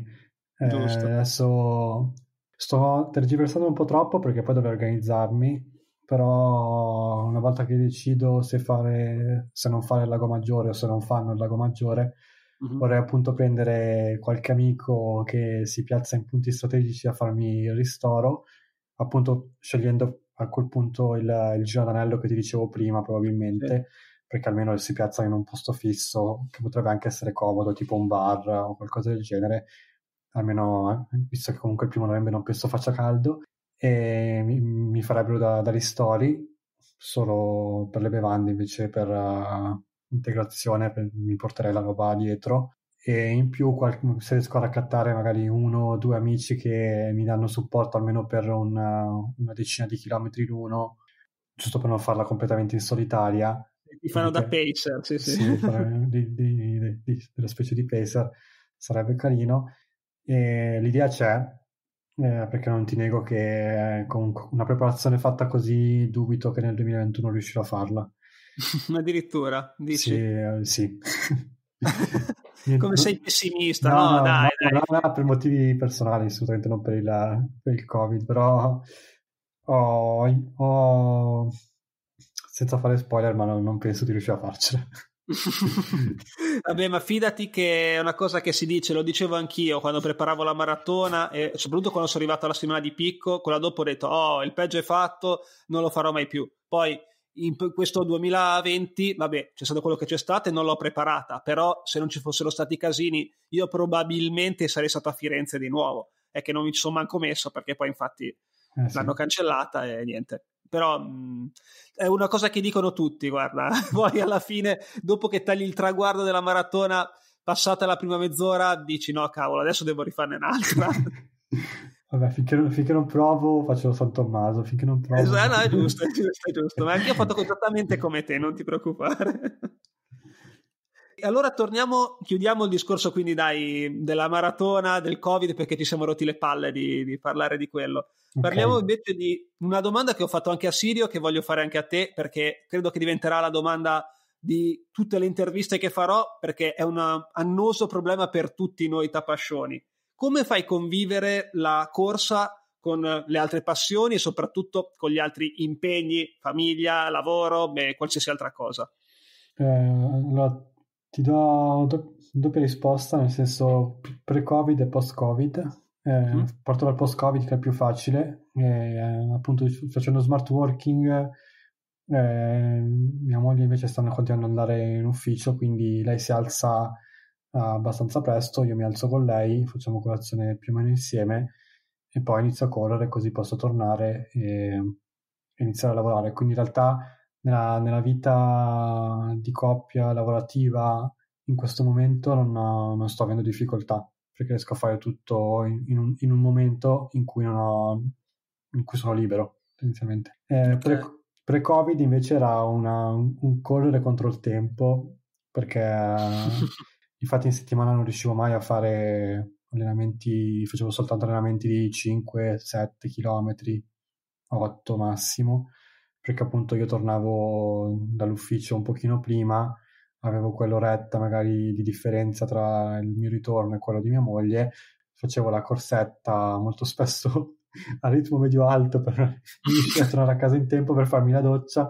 Eh, adesso sto tergiversando un po' troppo perché poi dovrei organizzarmi, però una volta che decido se, fare, se non fare il lago maggiore o se non fanno il lago maggiore, mm-hmm. vorrei appunto prendere qualche amico che si piazza in punti strategici a farmi il ristoro, appunto scegliendo a quel punto il, il giro d'anello che ti dicevo prima probabilmente. Sì perché almeno si piazza in un posto fisso che potrebbe anche essere comodo, tipo un bar o qualcosa del genere, almeno eh, visto che comunque il primo novembre non penso faccia caldo, e mi, mi farebbero da, da, ristori solo per le bevande invece per uh, integrazione per, mi porterei la roba dietro e in più qual- se riesco a raccattare magari uno o due amici che mi danno supporto almeno per una, una decina di chilometri l'uno giusto per non farla completamente in solitaria ti fanno da pacer, sì, sì. sì di, di, di, della specie di pacer sarebbe carino. E l'idea c'è, eh, perché non ti nego che con una preparazione fatta così dubito che nel 2021 riuscirò a farla. <laughs> Addirittura, dici? Sì, eh, sì. <laughs> Come sei pessimista, no? no, no dai, no, dai. No, per motivi personali, assolutamente non per il, per il Covid, però ho, ho, senza fare spoiler, ma non, non penso di riuscire a farcela. <laughs> Vabbè, ma fidati che è una cosa che si dice, lo dicevo anch'io quando preparavo la maratona e soprattutto quando sono arrivato alla settimana di picco, quella dopo ho detto "Oh, il peggio è fatto, non lo farò mai più". Poi in questo 2020, vabbè, c'è stato quello che c'è stato e non l'ho preparata, però se non ci fossero stati casini, io probabilmente sarei stato a Firenze di nuovo. È che non mi ci sono manco messo perché poi infatti eh, l'hanno cancellata e niente però mh, mhmm, è una cosa che dicono tutti, guarda, <laughs> poi alla fine, dopo che tagli il traguardo della maratona, passata la prima mezz'ora, dici no, cavolo, adesso devo rifarne un'altra. <laughs> Vabbè, finché non, finché non, provo faccio San Tommaso, finché non provo... Esatto, no, è giusto, è giusto, è giusto, ma anche io ho fatto esattamente come te, non ti preoccupare. Allora torniamo, chiudiamo il discorso quindi dai, della maratona, del Covid, perché ci siamo rotti le palle di, di parlare di quello. Okay. Parliamo invece di una domanda che ho fatto anche a Sirio, che voglio fare anche a te, perché credo che diventerà la domanda di tutte le interviste che farò, perché è un annoso problema per tutti noi tapascioni. Come fai a convivere la corsa con le altre passioni e soprattutto con gli altri impegni, famiglia, lavoro, beh, qualsiasi altra cosa? Eh, allora, ti do do- doppia risposta, nel senso pre-Covid e post-Covid. Eh, mm. Parto dal post-Covid che è più facile, eh, appunto facendo smart working. Eh, mia moglie invece sta continuando ad andare in ufficio, quindi lei si alza abbastanza presto, io mi alzo con lei, facciamo colazione più o meno insieme e poi inizio a correre così posso tornare e iniziare a lavorare. Quindi in realtà nella, nella vita di coppia lavorativa in questo momento non, ho, non, sto avendo difficoltà perché riesco a fare tutto in, in, un, in un, momento in cui, ho, in cui sono libero tendenzialmente. Eh, okay. pre, covid invece era una, un, un correre contro il tempo perché <laughs> infatti in settimana non riuscivo mai a fare allenamenti, facevo soltanto allenamenti di 5-7 km, 8 massimo perché appunto io tornavo dall'ufficio un pochino prima, avevo quell'oretta magari di differenza tra il mio ritorno e quello di mia moglie, facevo la corsetta molto spesso a <laughs> ritmo medio-alto per <laughs> riuscire a tornare a casa in tempo per farmi la doccia,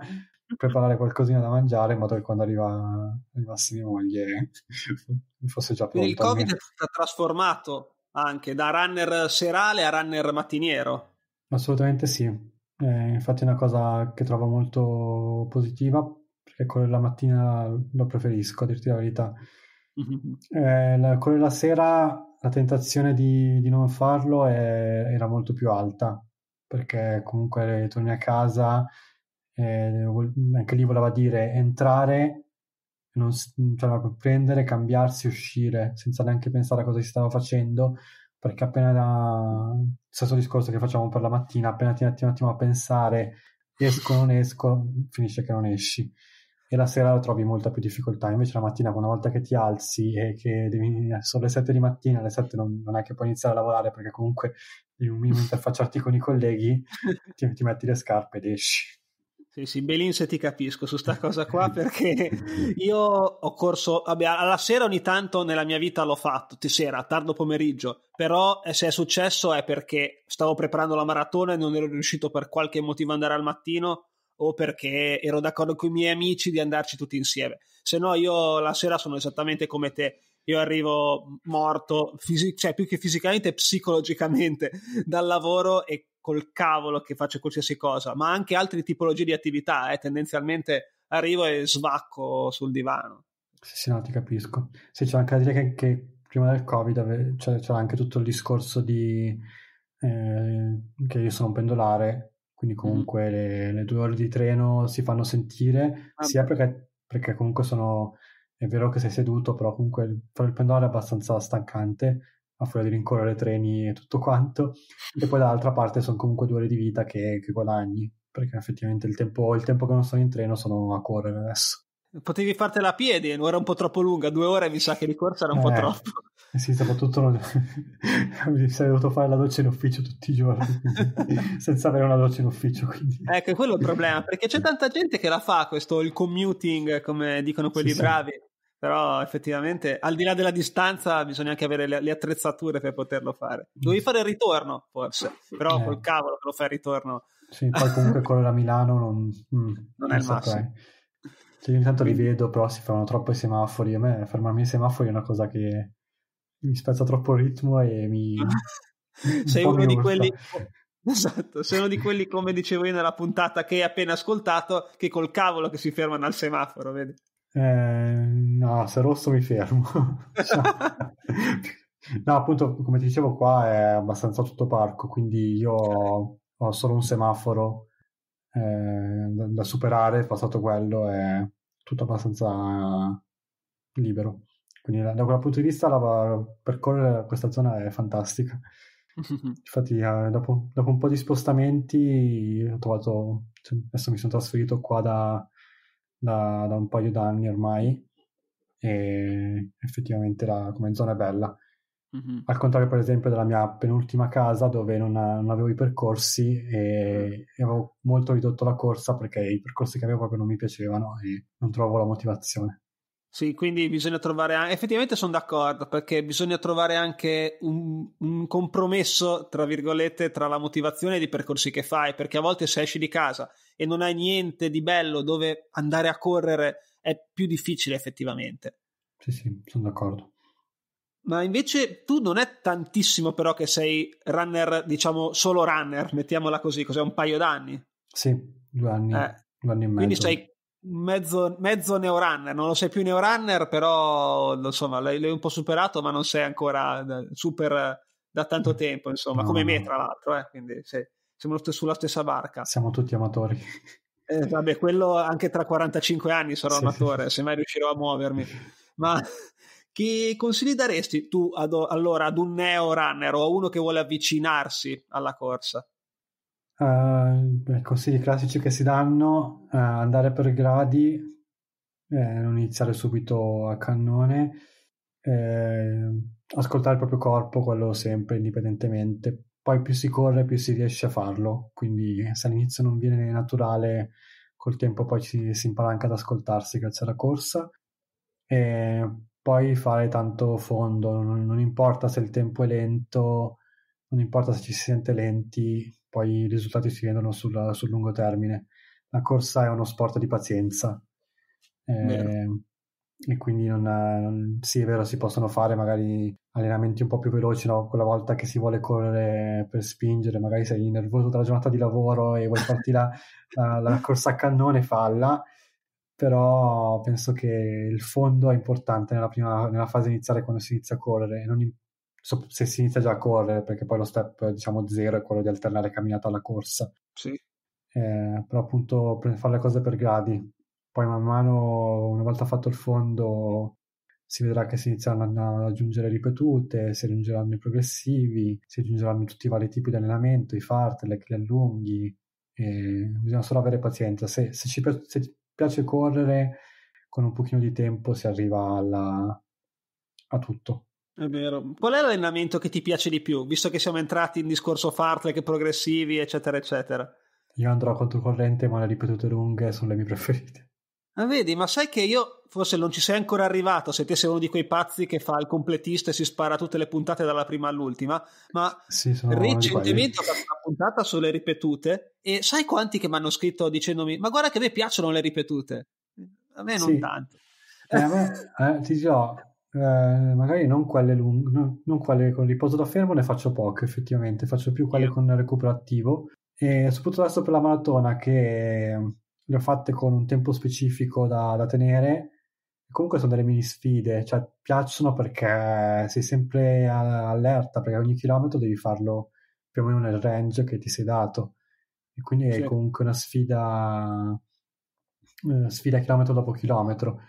preparare qualcosina da mangiare in modo che quando arriva, arrivasse mia moglie <laughs> fosse già pronto. Il Covid è trasformato anche da runner serale a runner mattiniero. Assolutamente sì. Eh, infatti è una cosa che trovo molto positiva, perché quello della mattina lo preferisco, a dirti la verità. Mm-hmm. Eh, la, quello della sera la tentazione di, di non farlo è, era molto più alta, perché comunque torni a casa, eh, anche lì voleva dire entrare, non, cioè, prendere, cambiarsi, uscire, senza neanche pensare a cosa si stava facendo, perché appena era stesso discorso che facciamo per la mattina, appena ti metti un attimo a pensare esco o non esco, finisce che non esci e la sera lo trovi molta più difficoltà. Invece la mattina, una volta che ti alzi e che devi, sono le 7 di mattina, alle 7 non, non è che puoi iniziare a lavorare perché comunque devi un minimo interfacciarti con i colleghi, <laughs> ti, ti metti le scarpe ed esci. Sì, sì, Belin se ti capisco su sta cosa qua <laughs> perché io ho corso, vabbè, alla sera ogni tanto nella mia vita l'ho fatto, di sera, tardo pomeriggio, però eh, se è successo è perché stavo preparando la maratona e non ero riuscito per qualche motivo andare al mattino o perché ero d'accordo con i miei amici di andarci tutti insieme. Se no io la sera sono esattamente come te, io arrivo morto, fisi- cioè più che fisicamente, psicologicamente <laughs> dal lavoro e col cavolo che faccio qualsiasi cosa, ma anche altre tipologie di attività, eh, tendenzialmente arrivo e svacco sul divano. Sì, sì, no, ti capisco. Sì, c'è anche da dire che, che prima del Covid ave- c'era, cioè, c'era anche tutto il discorso di eh, che io sono un pendolare, quindi mm-hmm. comunque mm. le, le, due ore di treno si fanno sentire, ah, sia perché, perché comunque sono... È vero che sei seduto, però comunque fare il pendolare è abbastanza stancante a furia di rincorrere treni e tutto quanto, e poi dall'altra parte sono comunque due ore di vita che, che guadagni, perché effettivamente il tempo, il tempo, che non sono in treno sono a correre adesso. Potevi fartela a piedi, non era un po' troppo lunga, due ore mi sa che di corsa era un eh, po' troppo. Eh sì, soprattutto mi <laughs> sarei dovuto fare la doccia in ufficio tutti i giorni, <laughs> senza avere una doccia in ufficio. Quindi. Ecco, quello è il problema, perché c'è tanta gente che la fa questo, il commuting, come dicono quelli sì, bravi. Sì però effettivamente, al di là della distanza, bisogna anche avere le, le attrezzature per poterlo fare. Dovevi mm. fare il ritorno, forse, però eh. col cavolo che lo fai il ritorno. Sì, poi comunque quello da Milano non, mm, non, è il massimo. Cioè, ogni tanto li vedo, però si fermano troppo i semafori. A me fermarmi i semafori è una cosa che mi spezza troppo il ritmo e mi... un <laughs> sei uno di quelli... <laughs> Esatto, sei uno di quelli, come dicevo io nella puntata che hai appena ascoltato, che col cavolo che si fermano al semaforo, vedi? Eh, no, se rosso mi fermo. <laughs> Cioè, no, appunto, come ti dicevo, qua è abbastanza tutto parco, quindi io ho solo un semaforo eh, da, superare, passato quello è tutto abbastanza libero. Quindi da, da quel punto di vista la, percorrere questa zona è fantastica. <laughs> Infatti, eh, dopo, dopo, un po' di spostamenti, ho trovato. Cioè, adesso mi sono trasferito qua da, da, da un paio d'anni ormai e effettivamente la, come zona è bella. Mm-hmm. Al contrario, per esempio, della mia penultima casa dove non, non avevo i percorsi e, e, avevo molto ridotto la corsa perché i percorsi che avevo proprio non mi piacevano e non trovo la motivazione. Sì, quindi bisogna trovare anche, effettivamente sono d'accordo perché bisogna trovare anche un, un, compromesso, tra virgolette, tra la motivazione e i percorsi che fai, perché a volte se esci di casa e non hai niente di bello dove andare a correre è più difficile effettivamente. Sì, sì, sono d'accordo. Ma invece tu non è tantissimo però che sei runner, diciamo solo runner, mettiamola così, cos'è un paio d'anni? Sì, due anni, eh, due anni e mezzo. Quindi sei mezzo, mezzo neorunner, non lo sei più neorunner, però insomma, l'hai, l'hai, un po' superato, ma non sei ancora eh, super eh, da tanto tempo, insomma, no, come me tra l'altro, eh? quindi sì, siamo sulla stessa barca. Siamo tutti amatori. Eh, vabbè, quello anche tra 45 anni sarò sì, amatore, sì. se mai riuscirò a muovermi. Ma che consigli daresti tu ad, allora ad un neo runner o a uno che vuole avvicinarsi alla corsa? Uh, consigli classici che si danno, uh, andare per gradi, eh, non iniziare subito a cannone, eh, ascoltare il proprio corpo, quello sempre, indipendentemente. Poi più si corre, più si riesce a farlo, quindi se all'inizio non viene naturale, col tempo poi ci, si impara anche ad ascoltarsi grazie alla corsa. E poi fare tanto fondo, non, non importa se il tempo è lento, non importa se ci si sente lenti, poi i risultati si vedono sul, sul lungo termine. La corsa è uno sport di pazienza. Eh, e quindi non, non, sì, è vero, si possono fare magari allenamenti un po' più veloci, no? quella volta che si vuole correre per spingere, magari sei nervoso dalla giornata di lavoro e vuoi farti la, <laughs> la, la corsa a cannone, falla, però penso che il fondo è importante nella, prima, nella fase iniziale quando si inizia a correre, non, se si inizia già a correre, perché poi lo step diciamo zero è quello di alternare camminata alla corsa. Sì. Eh, però appunto fare le cose per gradi. Poi man mano, una volta fatto il fondo, si vedrà che si iniziano ad aggiungere ripetute, si aggiungeranno i progressivi, si aggiungeranno tutti i vari tipi di allenamento, i fartlek, gli allunghi. bisogna solo avere pazienza. Se, se, ci, se, piace correre, con un pochino di tempo si arriva alla, a tutto. È vero. Qual è l'allenamento che ti piace di più, visto che siamo entrati in discorso fartlek, progressivi, eccetera, eccetera? Io andrò controcorrente, ma le ripetute lunghe sono le mie <laughs> preferite. Ah, vedi, ma sai che io forse non ci sei ancora arrivato se te sei uno di quei pazzi che fa il completista e si spara tutte le puntate dalla prima all'ultima, ma sì, recentemente ho fatto una puntata sulle ripetute e sai quanti che mi hanno scritto dicendomi ma guarda che a me piacciono le ripetute, a me non sì. tanto. Eh, a me, eh, ti dirò, eh, magari non quelle lunghe, no, non quelle con riposo da fermo, ne faccio poche effettivamente, faccio più quelle con recupero attivo e soprattutto adesso per la maratona che ehm, le ho fatte con un tempo specifico da, da tenere, comunque sono delle mini sfide, cioè piacciono perché sei sempre allerta perché ogni chilometro devi farlo più o meno nel range che ti sei dato e quindi sì. è comunque una sfida, eh, sfida chilometro dopo chilometro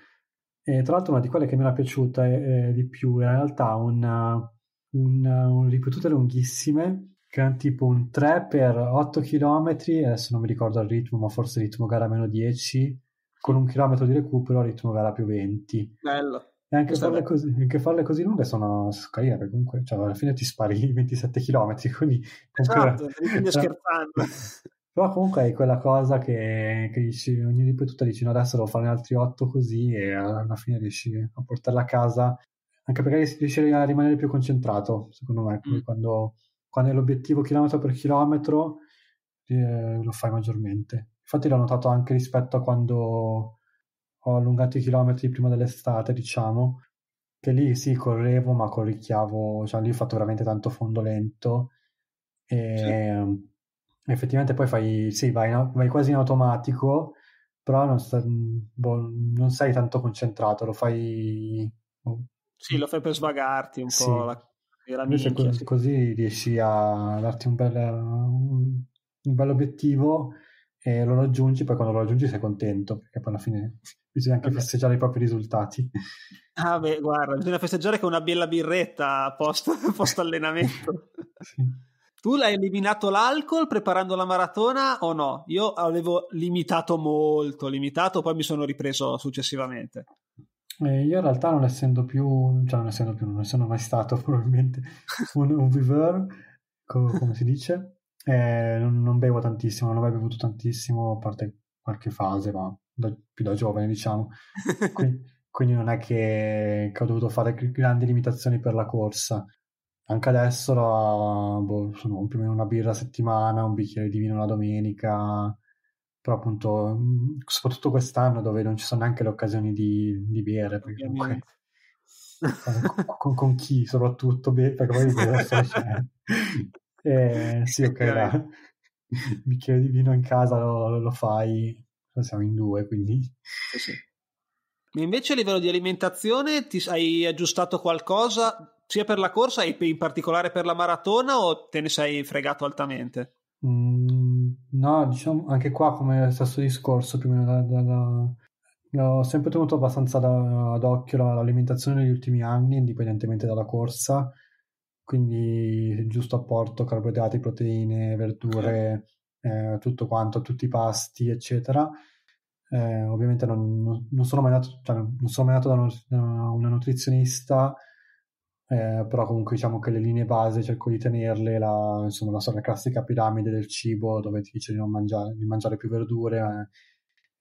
e eh, tra l'altro una di quelle che mi era piaciuta eh, eh di più era in realtà una, eh, una, un ripetute lunghissime che erano tipo un 3 per 8 km, adesso non mi ricordo il ritmo, ma forse ritmo gara meno 10, con un chilometro di recupero ritmo gara più 20. Bello. E anche farle, così, anche farle, così, lunghe sono carine, perché comunque cioè, alla fine ti spari 27 <laughs> km, quindi... Esatto, comunque, scherzando. <laughs> Però comunque è quella cosa che, che dici, ogni ripetuta dici no adesso devo farne altri otto così e alla fine riesci a portarla a casa, anche perché riesci a rimanere più concentrato, secondo me, mm. quando, quando, è l'obiettivo chilometro per chilometro eh, lo fai maggiormente. Infatti l'ho notato anche rispetto a quando ho allungato i chilometri prima dell'estate, diciamo, che lì sì, correvo ma corricchiavo, cioè lì ho fatto veramente tanto fondo lento e... Sì ehm, effettivamente poi fai, sì, vai, in, vai quasi in automatico, però non, sta, mm, boh, non, sei tanto concentrato, lo fai... Boh, sì, lo fai per svagarti un sì. po' la, la minchia, così, sì. così riesci a darti un bel, un, un bel obiettivo e lo raggiungi, poi quando lo raggiungi sei contento, perché poi alla fine <laughs> bisogna anche okay. Eh festeggiare i propri risultati. Ah beh, guarda, bisogna festeggiare con una bella birretta <laughs> post <laughs> allenamento. sì. Tu l'hai eliminato l'alcol preparando la maratona o no? Io avevo limitato molto, limitato, poi mi sono ripreso successivamente. Eh, io in realtà non essendo più, cioè non essendo più, non sono mai stato <laughs> probabilmente un, un viveur, co- come si dice, eh, non, non, bevo tantissimo, non ho mai bevuto tantissimo, a parte qualche fase, ma da, più da giovane diciamo. <laughs> Quindi, quindi non è che, che, ho dovuto fare grandi limitazioni per la corsa anche adesso la, boh, sono più o meno una birra a settimana, un bicchiere di vino la domenica, però appunto, soprattutto quest'anno dove non ci sono neanche le occasioni di, di bere, perché comunque... con, con, chi soprattutto beh, perché poi <laughs> eh, sì ok il bicchiere di vino in casa lo, lo fai siamo in due quindi sì, sì. invece a livello di alimentazione ti hai aggiustato qualcosa sia per la corsa e in particolare per la maratona o te ne sei fregato altamente? Mm, no, diciamo anche qua come stesso discorso più o meno da, da, da ho sempre tenuto abbastanza da, d'occhio l'alimentazione negli ultimi anni, indipendentemente dalla corsa, quindi il giusto apporto carboidrati, proteine, verdure, eh, tutto quanto, tutti i pasti, eccetera. Eh, ovviamente non, non, sono mai andato, cioè, non sono mai andato da una nutrizionista eh, però comunque diciamo che le linee base cerco di tenerle, la, insomma la storia classica piramide del cibo dove ti dice di non mangiare, di mangiare più verdure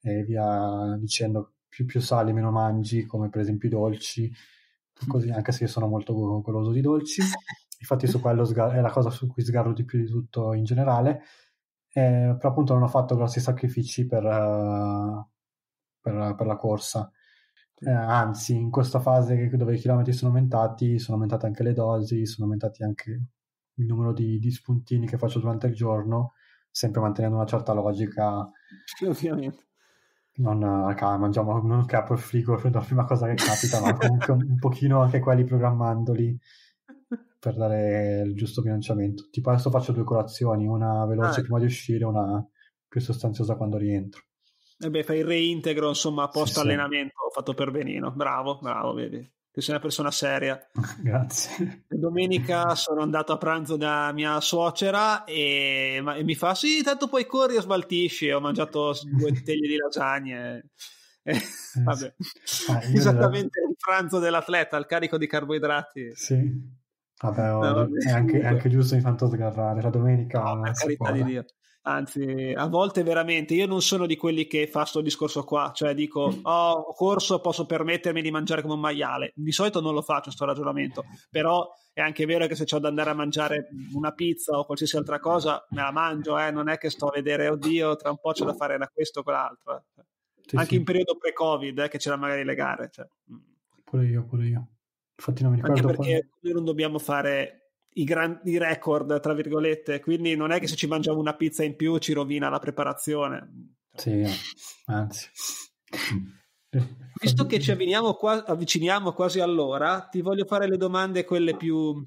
eh, e via dicendo più, più sali meno mangi, come per esempio i dolci, così <laughs> anche se io sono molto goloso di dolci, infatti su quello sgar- è la cosa su cui sgarro di più di tutto in generale, eh, però appunto non ho fatto grossi sacrifici per, uh, per, per la corsa eh, anzi, in questa fase dove i chilometri sono aumentati, sono aumentate anche le dosi, sono aumentati anche il numero di, di spuntini che faccio durante il giorno, sempre mantenendo una certa logica. Ovviamente. Non okay, eh, mangiamo, non capo il frigo, è la prima cosa che capita, ma comunque un, un pochino anche quelli programmandoli per dare il giusto bilanciamento. Tipo adesso faccio due colazioni, una veloce ah, prima di uscire, una più sostanziosa quando rientro. E eh beh, fai il reintegro, insomma, post allenamento sì, sì. fatto per benino. Bravo, bravo, vedi. Tu sei una persona seria. <laughs> Grazie. Domenica sono andato a pranzo da mia suocera e, e mi fa: Sì, tanto poi corri o sbaltisci. ho mangiato due <laughs> teglie di lasagne. Eh, eh vabbè. Ah, Esattamente devo... il pranzo dell'atleta, il carico di carboidrati. Sì. Vabbè, no, vabbè. È, anche, è, anche, giusto infanto sgarrare la domenica. No, per carità può, di Dio. Anzi, a volte veramente io non sono di quelli che fa questo discorso qua, cioè dico mm. "Oh, ho corso, posso permettermi di mangiare come un maiale". Di solito non lo faccio sto ragionamento, però è anche vero che se ho da andare a mangiare una pizza o qualsiasi altra cosa, me la mangio, eh, non è che sto a vedere "Oddio, tra un po' c'è da fare da questo o quell'altro". Sì, anche sì. in periodo pre-Covid, eh, che c'erano magari le gare, cioè. Mm. Pure io, pure io. Infatti non mi ricordo Anche perché poi... non dobbiamo fare i, grandi record, tra virgolette. Quindi non è che se ci mangiamo una pizza in più ci rovina la preparazione. Sì, eh, anzi. <laughs> Visto che ci qua, avviciniamo quasi all'ora, ti voglio fare le domande, quelle più,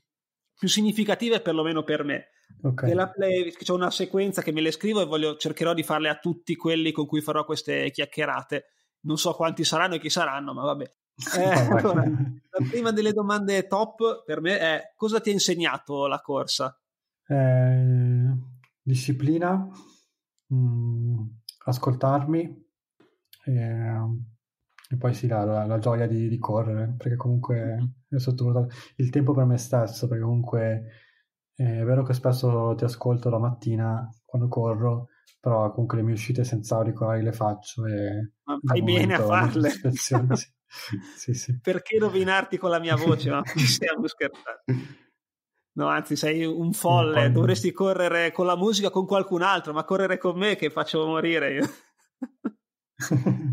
più significative, perlomeno per me. Okay. Della play, c'è una sequenza che me le scrivo e voglio, cercherò di farle a tutti quelli con cui farò queste chiacchierate. Non so quanti saranno e chi saranno, ma vabbè. Eh, allora, la prima delle domande top per me è cosa ti ha insegnato la corsa? Eh, disciplina, mh, mm, ascoltarmi eh, e, poi sì, la, la, la gioia di, di, correre, perché comunque mhm. è sottovalutato il tempo per me stesso, perché comunque eh, è vero che spesso ti ascolto la mattina quando corro, però comunque le mie uscite senza auricolari le faccio e... Ma fai bene a farle! <laughs> Sì sì, sì. Perché rovinarti con la mia voce? Ma <laughs> stiamo scherzando. No, anzi, sei un folle, dovresti correre con la musica con qualcun altro, ma correre con me che faccio morire io. <laughs>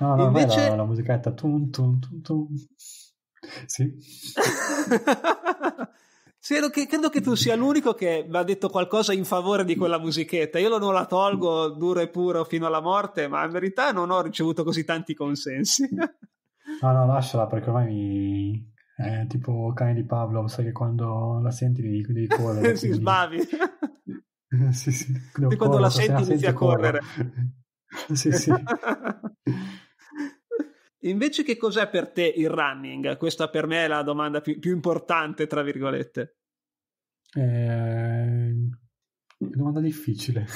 no, no, Invece... la, la musichetta tum, tum, tum, tum. Sì. <laughs> Credo che, credo che, tu sia l'unico che mi ha detto qualcosa in favore di quella musichetta. Io non la tolgo duro e puro fino alla morte, ma in verità non ho ricevuto così tanti consensi. No, no, lasciala perché ormai mi... È tipo cane di Pavlov, sai che quando la senti devi, devi <laughs> correre. si quindi... sbavi. <laughs> sì, sì. Quando correre, la senti inizia a correre. correre. <laughs> sì, sì. Invece che cos'è per te il running? Questa per me è la domanda più, più importante, tra virgolette. Eh, domanda difficile.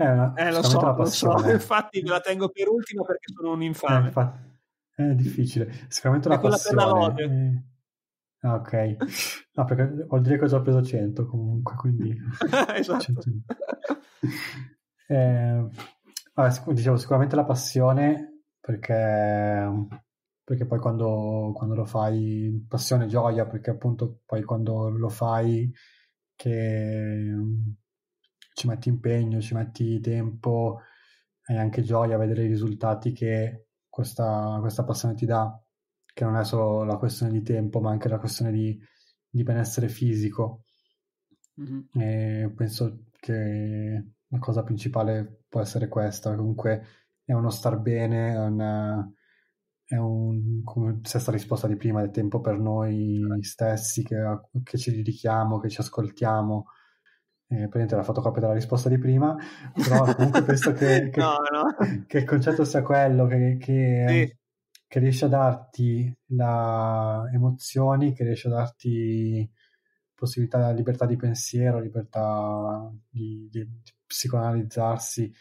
Eh, eh lo so, lo so, infatti ve la tengo per ultima perché sono un infame. Eh, infatti, è difficile, sicuramente una passione. Eh, ok, no, perché vuol dire che ho già preso 100 comunque, quindi... <laughs> esatto. 100. Eh, vabbè, dicevo, sicuramente la passione perché, perché poi quando, quando lo fai, passione, gioia, perché appunto poi quando lo fai che ci metti impegno, ci metti tempo e anche gioia a vedere i risultati che questa, questa passione ti dà, che non è solo la questione di tempo, ma anche la questione di, di benessere fisico. Mm-hmm. penso che la cosa principale può essere questa, comunque è uno star bene, è, una, è un, come stessa risposta di prima, del tempo per noi certo. stessi, che, che ci dedichiamo, che ci ascoltiamo, eh, prendete la fotocopia della risposta di prima, però comunque penso che, <laughs> che, no, no. che, il concetto sia quello che, che, sì. che riesce a darti la... emozioni, che riesce a darti possibilità, libertà di pensiero, libertà di, di, di psicoanalizzarsi,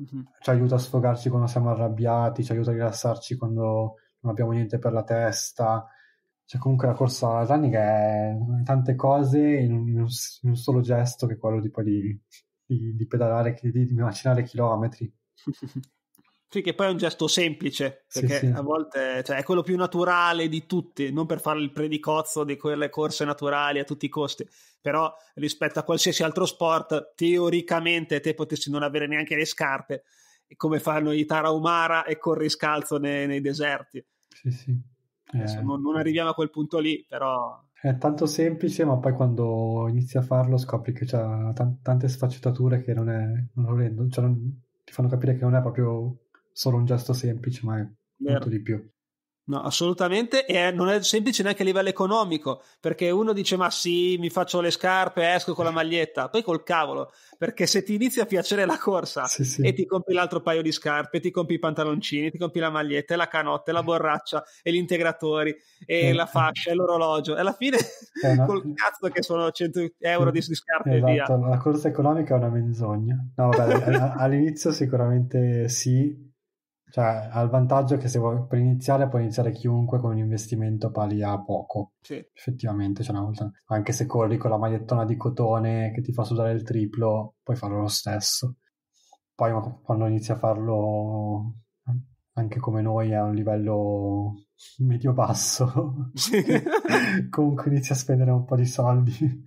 mm-hmm. ci aiuta a sfogarci quando siamo arrabbiati, ci aiuta a rilassarci quando non abbiamo niente per la testa, cioè, comunque la corsa maratonica è tante cose in un, in un, solo gesto che è quello di, di, di, di pedalare, di, di macinare chilometri. <laughs> Sì, che poi è un gesto semplice, perché sì, sì. a volte cioè, è quello più naturale di tutti, non per fare il predicozzo di quelle corse naturali a tutti i costi, però rispetto a qualsiasi altro sport, teoricamente te potessi non avere neanche le scarpe, come fanno i Tarahumara e corri scalzo nei, nei deserti. Sì, sì. Eh. Non, non, arriviamo a quel punto lì, però... È tanto semplice, ma poi quando inizi a farlo scopri che c'ha t- tante sfaccettature che non è... Non rendo, cioè non, ti fanno capire che non è proprio solo un gesto semplice, ma è Vero. molto di più. No, assolutamente, e non è semplice neanche a livello economico, perché uno dice ma sì, mi faccio le scarpe, esco con la <laughs> maglietta, poi col cavolo, perché se ti inizia a piacere la corsa sì, sì. e ti compri l'altro paio di scarpe, ti compri i pantaloncini, ti compri la maglietta, e la canotta, e la eh. borraccia, e gli integratori, e eh, la fascia, eh. e l'orologio, e alla fine eh, no. <laughs> col cazzo che sono 100 euro di, di eh, scarpe esatto, via. La corsa economica è una menzogna. No, vabbè, <laughs> all'inizio sicuramente sì, cioè, ha il vantaggio che se vuoi per iniziare puoi iniziare chiunque con un investimento pari a poco. Sì. Effettivamente, cioè una volta, anche se corri con la magliettona di cotone che ti fa sudare il triplo, puoi farlo lo stesso. Poi quando inizi a farlo anche come noi a un livello medio-basso, sì. <laughs> comunque inizi a spendere un po' di soldi.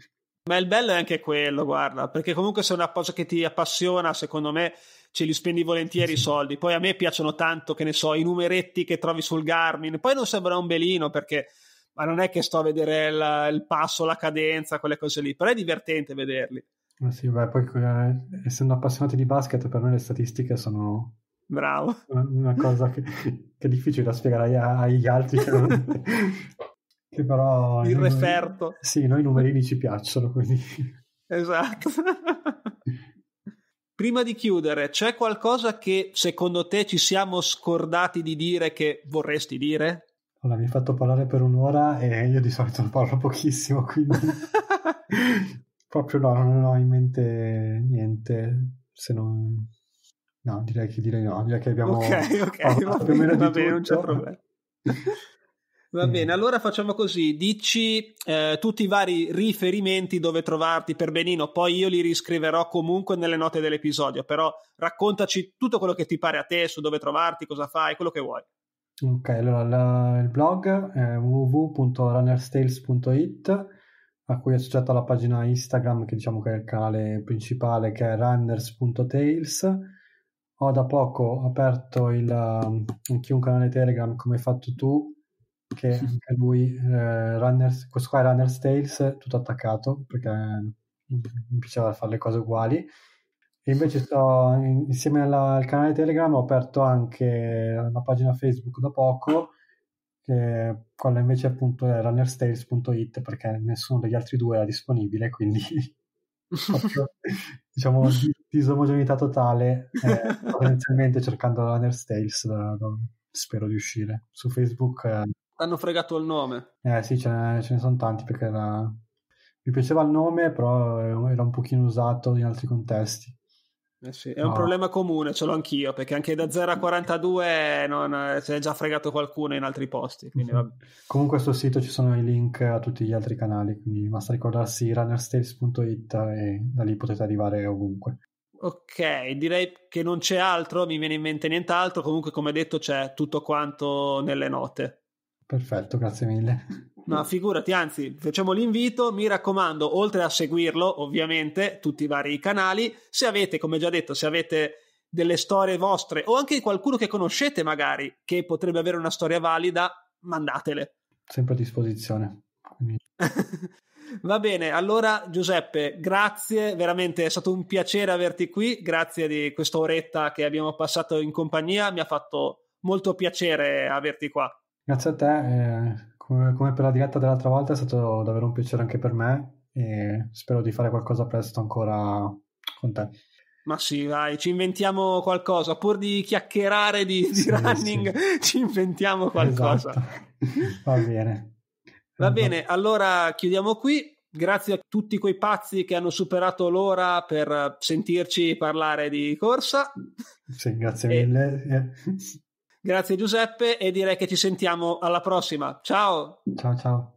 Ma il bello è anche quello, guarda, perché comunque se è una cosa che ti appassiona, secondo me ce li spendi volentieri i soldi. Poi a me piacciono tanto, che ne so, i numeretti che trovi sul Garmin. Poi non sembra un belino perché ma non è che sto a vedere il, il, passo, la cadenza, quelle cose lì, però è divertente vederli. Ma sì, beh, poi eh, essendo appassionati di basket, per me le statistiche sono Bravo. una, cosa che, che, è difficile da spiegare agli altri. Che, non... <laughs> che però il referto. Numeri, sì, noi numerini ci piacciono, quindi... Esatto. Prima di chiudere, c'è qualcosa che secondo te ci siamo scordati di dire che vorresti dire? Allora, mi hai fatto parlare per un'ora e io di solito <laughs> parlo pochissimo, quindi <laughs> proprio no, non ho in mente niente, se non... No, direi che, direi no, direi che abbiamo... Ok, ok, va, bene, va bene, non c'è problema. <laughs> Va mm. bene, allora facciamo così, dici eh, tutti i vari riferimenti dove trovarti per Benino, poi io li riscriverò comunque nelle note dell'episodio, però raccontaci tutto quello che ti pare a te su dove trovarti, cosa fai, quello che vuoi. Ok, allora la, il blog è www.runnerstales.it a cui è associata la pagina Instagram che diciamo che è il canale principale che è runners.tales ho da poco aperto il, ehm, anche un canale Telegram come hai fatto tu che anche lui, eh, Runners, questo qua è Runner's Tales, tutto attaccato, perché mi piaceva fare le cose uguali. E invece sto, insieme alla, al canale Telegram ho aperto anche una pagina Facebook da poco, che, quella invece appunto è runnerstales.it perché nessuno degli altri due era disponibile, quindi proprio, <laughs> diciamo disomogeneità totale, eh, potenzialmente cercando Runner's Tales da, da, spero di uscire. Su Facebook eh, hanno fregato il nome. Eh sì, ce ne, ce ne sono tanti perché era... mi piaceva il nome, però era un pochino usato in altri contesti. Eh sì, è no. un problema comune, ce l'ho anch'io, perché anche da 0 a 42 non, eh, si è già fregato qualcuno in altri posti. Uh-huh. Comunque sul sito ci sono i link a tutti gli altri canali, quindi basta ricordarsi runnerstales.it e da lì potete arrivare ovunque. Ok, direi che non c'è altro, mi viene in mente nient'altro, comunque come detto c'è tutto quanto nelle note. Perfetto, grazie mille. No, figurati, anzi, facciamo l'invito. Mi raccomando, oltre a seguirlo, ovviamente, tutti i vari canali, se avete, come già detto, se avete delle storie vostre o anche qualcuno che conoscete magari che potrebbe avere una storia valida, mandatele. Sempre a disposizione. <laughs> Va bene, allora Giuseppe, grazie, veramente è stato un piacere averti qui, grazie di questa oretta che abbiamo passato in compagnia, mi ha fatto molto piacere averti qua. Grazie a te, eh, come, come, per la diretta dell'altra volta è stato davvero un piacere anche per me e spero di fare qualcosa presto ancora con te. Ma sì, vai, ci inventiamo qualcosa, pur di chiacchierare di, di sì, running, sì. <laughs> ci inventiamo qualcosa. Esatto. Va bene. Va bene, allora chiudiamo qui. Grazie a tutti quei pazzi che hanno superato l'ora per sentirci parlare di corsa. Sì, grazie e... mille. Grazie Giuseppe e direi che ci sentiamo alla prossima. Ciao. Ciao ciao.